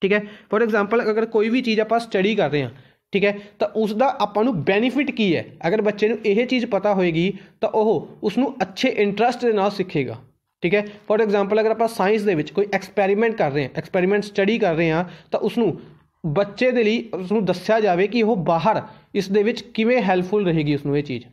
ਠੀਕ ਹੈ ਫੋਰ ਐਗਜ਼ਾਮਪਲ ਅਗਰ ਕੋਈ ਵੀ ਚੀਜ਼ ਆਪਾਂ ਸਟੱਡੀ ਕਰ ਰਹੇ ਹਾਂ ਠੀਕ ਹੈ ਤਾਂ ਉਸ ਦਾ ਆਪਾਂ ਨੂੰ ਬੈਨੀਫਿਟ ਕੀ ਹੈ ਅਗਰ ਬੱਚੇ ਨੂੰ ਇਹ ਚੀਜ਼ ਪਤਾ ਹੋਏਗੀ ਤਾਂ ਉਹ ਉਸ ਨੂੰ ਅੱਛੇ ਇੰਟਰਸਟ ਦੇ ਨਾਲ ਸਿੱਖੇਗਾ ਠੀਕ ਹੈ ਫੋਰ ਐਗਜ਼ਾਮਪਲ ਅਗਰ ਆਪਾਂ ਸਾਇੰਸ ਦੇ ਵਿੱਚ ਕੋਈ ਐਕਸਪੈਰੀਮੈਂਟ ਕਰ ਰਹੇ ਹਾਂ ਐਕਸਪੈਰੀਮੈਂਟ ਸਟੱਡੀ ਕਰ ਰਹੇ ਹਾਂ ਤਾਂ ਉਸ ਨੂੰ ਬੱਚੇ ਦੇ ਲਈ ਉਸ ਨੂੰ ਦੱਸਿਆ ਜਾਵੇ ਕਿ ਉਹ ਬਾਹਰ ਇਸ ਦੇ ਵਿੱਚ ਕਿਵੇਂ ਹੈਲਪਫੁਲ ਰਹੇਗੀ ਉਸ ਨੂੰ ਇਹ ਚੀਜ਼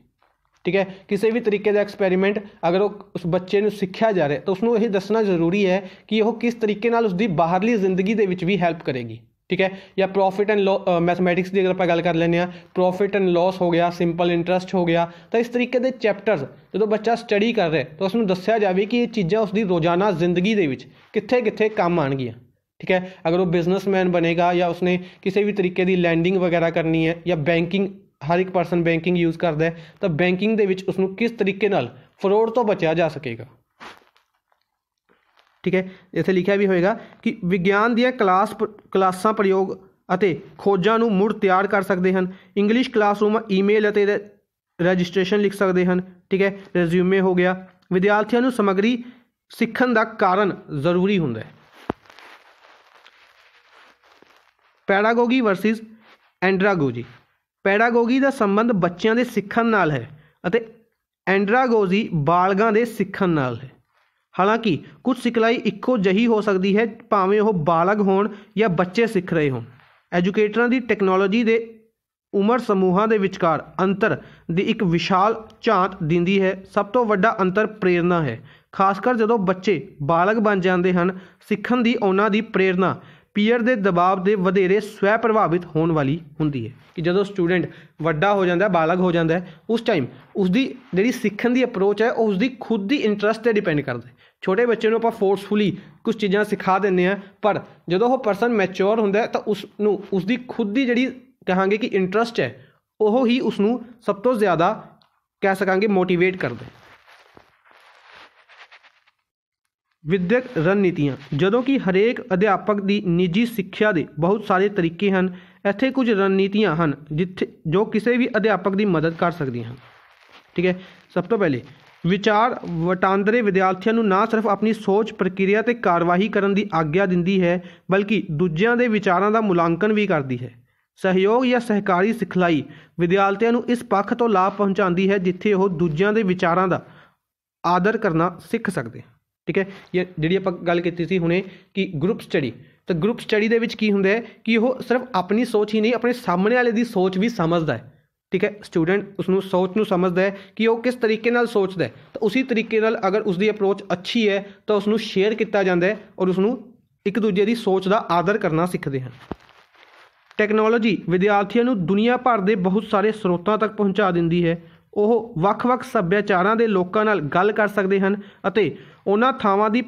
ਠੀਕ ਹੈ ਕਿਸੇ ਵੀ ਤਰੀਕੇ ਦਾ ਐਕਸਪੈਰੀਮੈਂਟ ਅਗਰ ਉਹ ਉਸ ਬੱਚੇ ਨੂੰ ਸਿੱਖਿਆ ਜਾ ਰਿਹਾ ਤਾਂ ਉਸ ਨੂੰ ਇਹ ਦੱਸਣਾ ਜ਼ਰੂਰੀ ਹੈ ਕਿ ਉਹ ਕਿਸ ਤਰੀਕੇ ਨਾਲ ਉਸ ਦੀ ਬਾਹਰਲੀ ਜ਼ਿੰਦਗੀ ਦੇ ਵਿੱਚ ਵੀ ਹੈਲਪ ਕਰੇਗੀ ਠੀਕ ਹੈ ਜਾਂ ਪ੍ਰੋਫਿਟ ਐਂਡ ਮੈਥਮੈਟਿਕਸ ਦੀ ਅਗਰ ਆਪਾਂ ਗੱਲ ਕਰ ਲੈਨੇ ਆ ਪ੍ਰੋਫਿਟ ਐਂਡ ਲਾਸ ਹੋ ਗਿਆ ਸਿੰਪਲ ਇੰਟਰਸਟ ਹੋ ਗਿਆ ਤਾਂ ਇਸ ਤਰੀਕੇ ਦੇ ਚੈਪਟਰਸ ਜਦੋਂ ਬੱਚਾ ਸਟੱਡੀ ਕਰ ਰਿਹਾ ਤਾਂ ਉਸ ਨੂੰ ਦੱਸਿਆ ਜਾਵੇ ਕਿ ਇਹ ਚੀਜ਼ਾਂ ਉਸ ਦੀ ਰੋਜ਼ਾਨਾ ਜ਼ਿੰਦਗੀ ਦੇ ਵਿੱਚ ਕਿੱਥੇ-ਕਿੱਥੇ ਕੰਮ ਆਣਗੀਆਂ ਠੀਕ ਹੈ ਅਗਰ ਉਹ ਬਿਜ਼ਨਸਮੈਨ ਬਣੇਗਾ ਜਾਂ ਉਸਨੇ ਕਿਸੇ ਵੀ ਤਰੀਕੇ ਦੀ ਲੈਂਡਿੰਗ ਵਗੈਰਾ ਕਰਨੀ ਹੈ ਜਾਂ ਬੈਂਕਿੰਗ ਹਰ ਇੱਕ ਪਰਸਨ ਬੈਂਕਿੰਗ ਯੂਜ਼ ਕਰਦਾ ਹੈ ਤਾਂ ਬੈਂਕਿੰਗ ਦੇ ਵਿੱਚ ਉਸ ਨੂੰ ਕਿਸ ਤਰੀਕੇ ਨਾਲ ਫਰੋਡ ਤੋਂ ਬਚਿਆ ਜਾ ਸਕੇਗਾ ਠੀਕ ਹੈ ਇੱਥੇ ਲਿਖਿਆ ਵੀ ਹੋਏਗਾ ਕਿ ਵਿਗਿਆਨ ਦੀਆਂ ਕਲਾਸ ਕਲਾਸਾਂ ਪ੍ਰਯੋਗ ਅਤੇ ਖੋਜਾਂ ਨੂੰ ਮੁੜ ਤਿਆਰ ਕਰ ਸਕਦੇ ਹਨ ਇੰਗਲਿਸ਼ ਕਲਾਸਰੂਮ ਈਮੇਲ ਅਤੇ ਰਜਿਸਟ੍ਰੇਸ਼ਨ ਲਿਖ ਸਕਦੇ ਹਨ ਠੀਕ ਹੈ ਰੈਜ਼ਿਊਮੇ ਹੋ ਗਿਆ ਵਿਦਿਆਰਥੀਆਂ ਨੂੰ ਸਮਗਰੀ ਸਿੱਖਣ ਦਾ ਕਾਰਨ ਜ਼ਰੂਰੀ ਹੁੰਦਾ ਹੈ ਪੈਡਾਗੋਗੀ ਵਰਸਸ ਐਂਡਰਾਗੋਜੀ ਪੈਡਾਗੋਗੀ ਦਾ ਸੰਬੰਧ ਬੱਚਿਆਂ ਦੇ ਸਿੱਖਣ ਨਾਲ ਹੈ ਅਤੇ ਐਂਡਰਾਗੋਜੀ ਬਾਲਗਾਂ ਦੇ ਸਿੱਖਣ ਨਾਲ ਹੈ ਹਾਲਾਂਕਿ ਕੁਝ ਸਿਖਲਾਈ ਇੱਕੋ ਜਹੀ ਹੋ ਸਕਦੀ ਹੈ ਭਾਵੇਂ ਉਹ ਬਾਲਗ ਹੋਣ ਜਾਂ ਬੱਚੇ ਸਿੱਖ ਰਹੇ ਹੋਣ ਐਜੂਕੇਟਰਾਂ ਦੀ ਟੈਕਨੋਲੋਜੀ ਦੇ ਉਮਰ ਸਮੂਹਾਂ ਦੇ ਵਿਚਕਾਰ ਅੰਤਰ ਦੀ ਇੱਕ ਵਿਸ਼ਾਲ ਝਾਂਤ ਦਿੰਦੀ ਹੈ ਸਭ ਤੋਂ ਵੱਡਾ ਅੰਤਰ ਪ੍ਰੇਰਣਾ ਹੈ ਖਾਸ ਕਰ ਜਦੋਂ ਬੱਚੇ ਬਾਲਗ ਬਣ ਜਾਂਦੇ ਹਨ ਸਿੱਖਣ ਦੀ ਉਹਨਾਂ ਦੀ ਪ੍ਰੇਰਣਾ ਪੀਅਰ ਦੇ ਦਬਾਅ ਦੇ ਵਧੇਰੇ ਸਵੈ ਪ੍ਰਭਾਵਿਤ ਹੋਣ ਵਾਲੀ ਹੁੰਦੀ ਹੈ ਕਿ ਜਦੋਂ ਸਟੂਡੈਂਟ ਵੱਡਾ ਹੋ ਜਾਂਦਾ ਹੈ ਬਾਲਗ ਹੋ ਜਾਂਦਾ ਹੈ ਉਸ ਟਾਈਮ ਉਸ ਦੀ ਜਿਹੜੀ ਸਿੱਖਣ ਦੀ ਅਪਰੋਚ ਹੈ ਉਹ ਉਸ ਦੀ ਖੁਦ ਦੀ ਇੰਟਰਸਟ ਤੇ ਡਿਪੈਂਡ ਕਰਦਾ ਛੋਟੇ ਬੱਚੇ ਨੂੰ ਆਪਾਂ ਫੋਰਸਫੁਲੀ ਕੁਝ ਚੀਜ਼ਾਂ ਸਿਖਾ ਦਿੰਨੇ ਆ ਪਰ ਜਦੋਂ ਉਹ ਪਰਸਨ ਮੈਚੁਰ ਹੁੰਦਾ ਤਾਂ ਉਸ ਨੂੰ ਉਸ ਦੀ ਖੁਦ ਦੀ ਜਿਹੜੀ ਕਹਾਂਗੇ ਕਿ ਇੰਟਰਸਟ ਹੈ ਉਹ ਹੀ ਉਸ ਨੂੰ ਸਭ ਤੋਂ ਜ਼ਿਆਦਾ ਕਹਿ ਸਕਾਂਗੇ ਮੋਟੀਵੇਟ ਕਰਦਾ ਵਿਦਿਅਕ ਰਣਨੀਤੀਆਂ ਜਦੋਂ ਕਿ ਹਰੇਕ ਅਧਿਆਪਕ ਦੀ ਨਿੱਜੀ ਸਿੱਖਿਆ ਦੇ ਬਹੁਤ ਸਾਰੇ ਤਰੀਕੇ ਹਨ ਇੱਥੇ ਕੁਝ ਰਣਨੀਤੀਆਂ ਹਨ ਜਿੱਥੇ ਜੋ ਕਿਸੇ ਵੀ ਅਧਿਆਪਕ ਦੀ ਮਦਦ ਕਰ ਸਕਦੀਆਂ ਹਨ ਠੀਕ ਹੈ ਸਭ ਤੋਂ ਪਹਿਲੇ ਵਿਚਾਰ ਵਟਾਂਦਰੇ ਵਿਦਿਆਰਥੀਆਂ ਨੂੰ ਨਾ ਸਿਰਫ ਆਪਣੀ ਸੋਚ ਪ੍ਰਕਿਰਿਆ ਤੇ ਕਾਰਵਾਈ ਕਰਨ ਦੀ ਆਗਿਆ ਦਿੰਦੀ ਹੈ ਬਲਕਿ ਦੂਜਿਆਂ ਦੇ ਵਿਚਾਰਾਂ ਦਾ ਮੁਲਾਂਕਣ ਵੀ ਕਰਦੀ ਹੈ ਸਹਿਯੋਗ ਜਾਂ ਸਹਿਕਾਰੀ ਸਿਖਲਾਈ ਵਿਦਿਆਰਥੀਆਂ ਨੂੰ ਇਸ ਪੱਖ ਤੋਂ ਲਾਭ ਪਹੁੰਚਾਉਂਦੀ ਹੈ ਜਿੱਥੇ ਉਹ ਦੂਜਿਆਂ ਦੇ ਵਿਚਾਰਾਂ ਦਾ ਆਦਰ ਕਰਨਾ ਸਿੱਖ ਸਕਦੇ ਹਨ ਠੀਕ ਹੈ ਇਹ ਜਿਹੜੀ ਆਪਾਂ ਗੱਲ ਕੀਤੀ ਸੀ ਹੁਣੇ ਕਿ ਗਰੁੱਪ ਸਟੱਡੀ ਤਾਂ ਗਰੁੱਪ ਸਟੱਡੀ ਦੇ ਵਿੱਚ ਕੀ ਹੁੰਦਾ ਹੈ ਕਿ ਉਹ ਸਿਰਫ ਆਪਣੀ ਸੋਚ ਹੀ ਨਹੀਂ ਆਪਣੇ ਸਾਹਮਣੇ ਵਾਲੇ ਦੀ ਸੋਚ ਵੀ ਸਮਝਦਾ ਹੈ ਠੀਕ ਹੈ ਸਟੂਡੈਂਟ ਉਸ ਨੂੰ ਸੋਚ ਨੂੰ ਸਮਝਦਾ ਹੈ ਕਿ ਉਹ ਕਿਸ ਤਰੀਕੇ ਨਾਲ ਸੋਚਦਾ ਹੈ ਤਾਂ ਉਸੇ ਤਰੀਕੇ ਨਾਲ ਅਗਰ ਉਸ ਦੀ ਅਪਰੋਚ ਅੱਛੀ ਹੈ ਤਾਂ ਉਸ ਨੂੰ ਸ਼ੇਅਰ ਕੀਤਾ ਜਾਂਦਾ ਹੈ ਔਰ ਉਸ ਨੂੰ ਇੱਕ ਦੂਜੇ ਦੀ ਸੋਚ ਦਾ ਆਦਰ ਕਰਨਾ ਸਿੱਖਦੇ ਹਨ ਟੈਕਨੋਲੋਜੀ ਵਿਦਿਆਰਥੀਆਂ ਨੂੰ ਦੁਨੀਆ ਭਰ ਦੇ ਬਹੁਤ ਸਾਰੇ ਸਰੋਤਾਂ ਤੱਕ ਪਹੁੰਚਾ ਦਿੰਦੀ ਹੈ ਉਹ ਵੱਖ-ਵੱਖ ਸੱਭਿਆਚਾਰਾਂ ਦੇ ਲੋਕਾਂ ਨਾਲ ਗੱਲ ਕਰ ਸਕਦੇ ਹਨ ਅਤੇ ਉਹਨਾਂ ਥਾਵਾਂ ਦੀ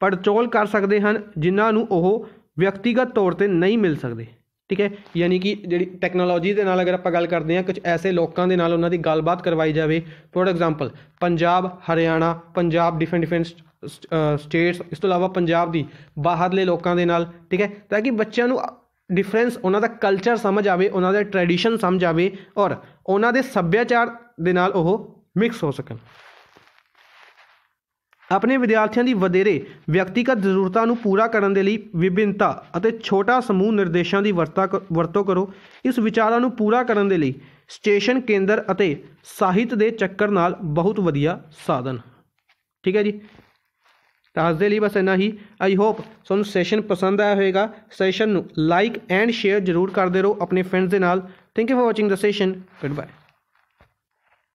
ਪੜਚੋਲ ਕਰ ਸਕਦੇ ਹਨ ਜਿਨ੍ਹਾਂ ਨੂੰ ਉਹ ਵਿਅਕਤੀਗਤ ਤੌਰ ਤੇ ਨਹੀਂ ਮਿਲ ਸਕਦੇ ਠੀਕ ਹੈ ਯਾਨੀ ਕਿ ਜਿਹੜੀ ਟੈਕਨੋਲੋਜੀ ਦੇ ਨਾਲ ਅਗਰ ਆਪਾਂ ਗੱਲ ਕਰਦੇ ਹਾਂ ਕੁਝ ਐਸੇ ਲੋਕਾਂ ਦੇ ਨਾਲ ਉਹਨਾਂ ਦੀ ਗੱਲਬਾਤ ਕਰਵਾਈ ਜਾਵੇ for example Punjab Haryana Punjab defence defence states ਇਸ ਤੋਂ ਇਲਾਵਾ ਪੰਜਾਬ ਦੀ ਬਾਹਰਲੇ ਲੋਕਾਂ ਦੇ ਨਾਲ ਠੀਕ ਹੈ ਤਾਂ ਕਿ ਬੱਚਿਆਂ ਨੂੰ ਡਿਫਰੈਂਸ ਉਹਨਾਂ ਦਾ ਕਲਚਰ ਸਮਝ ਆਵੇ ਉਹਨਾਂ ਦਾ ਟ੍ਰੈਡੀਸ਼ਨ ਸਮਝ ਆਵੇ ਔਰ ਉਹਨਾਂ ਦੇ ਸੱਭਿਆਚਾਰ ਦੇ ਨਾਲ ਉਹ ਮਿਕਸ ਹੋ ਸਕਣ ਆਪਣੇ ਵਿਦਿਆਰਥੀਆਂ ਦੀ ਵਧੇਰੇ ਵਿਅਕਤੀਗਤ ਜ਼ਰੂਰਤਾਂ ਨੂੰ ਪੂਰਾ ਕਰਨ ਦੇ ਲਈ ਵਿਭਿੰਨਤਾ ਅਤੇ ਛੋਟਾ ਸਮੂਹ ਨਿਰਦੇਸ਼ਾਂ ਦੀ ਵਰਤੋਂ ਕਰੋ ਇਸ ਵਿਚਾਰਾਂ ਨੂੰ ਪੂਰਾ ਕਰਨ ਦੇ ਲਈ ਸਟੇਸ਼ਨ ਕੇਂਦਰ ਅਤੇ ਸਾਹਿਤ ਦੇ ਚੱਕਰ ਨਾਲ ਬਹੁਤ ਵਧੀਆ ਸਾਧਨ ਠੀਕ ਹੈ ਜੀ ਤਾਂ ਅੱਜ ਦੇ ਲਈ ਬਸ ਇਨਾ ਹੀ ਆਈ ਹੋਪ ਤੁਹਾਨੂੰ ਸੈਸ਼ਨ ਪਸੰਦ ਆਇਆ ਹੋਵੇਗਾ ਸੈਸ਼ਨ ਨੂੰ ਲਾਈਕ ਐਂਡ ਸ਼ੇਅਰ ਜ਼ਰੂਰ ਕਰਦੇ ਰਹੋ ਆਪਣੇ ਫਰੈਂਡਸ ਦੇ ਨਾਲ thank you for watching the session good bye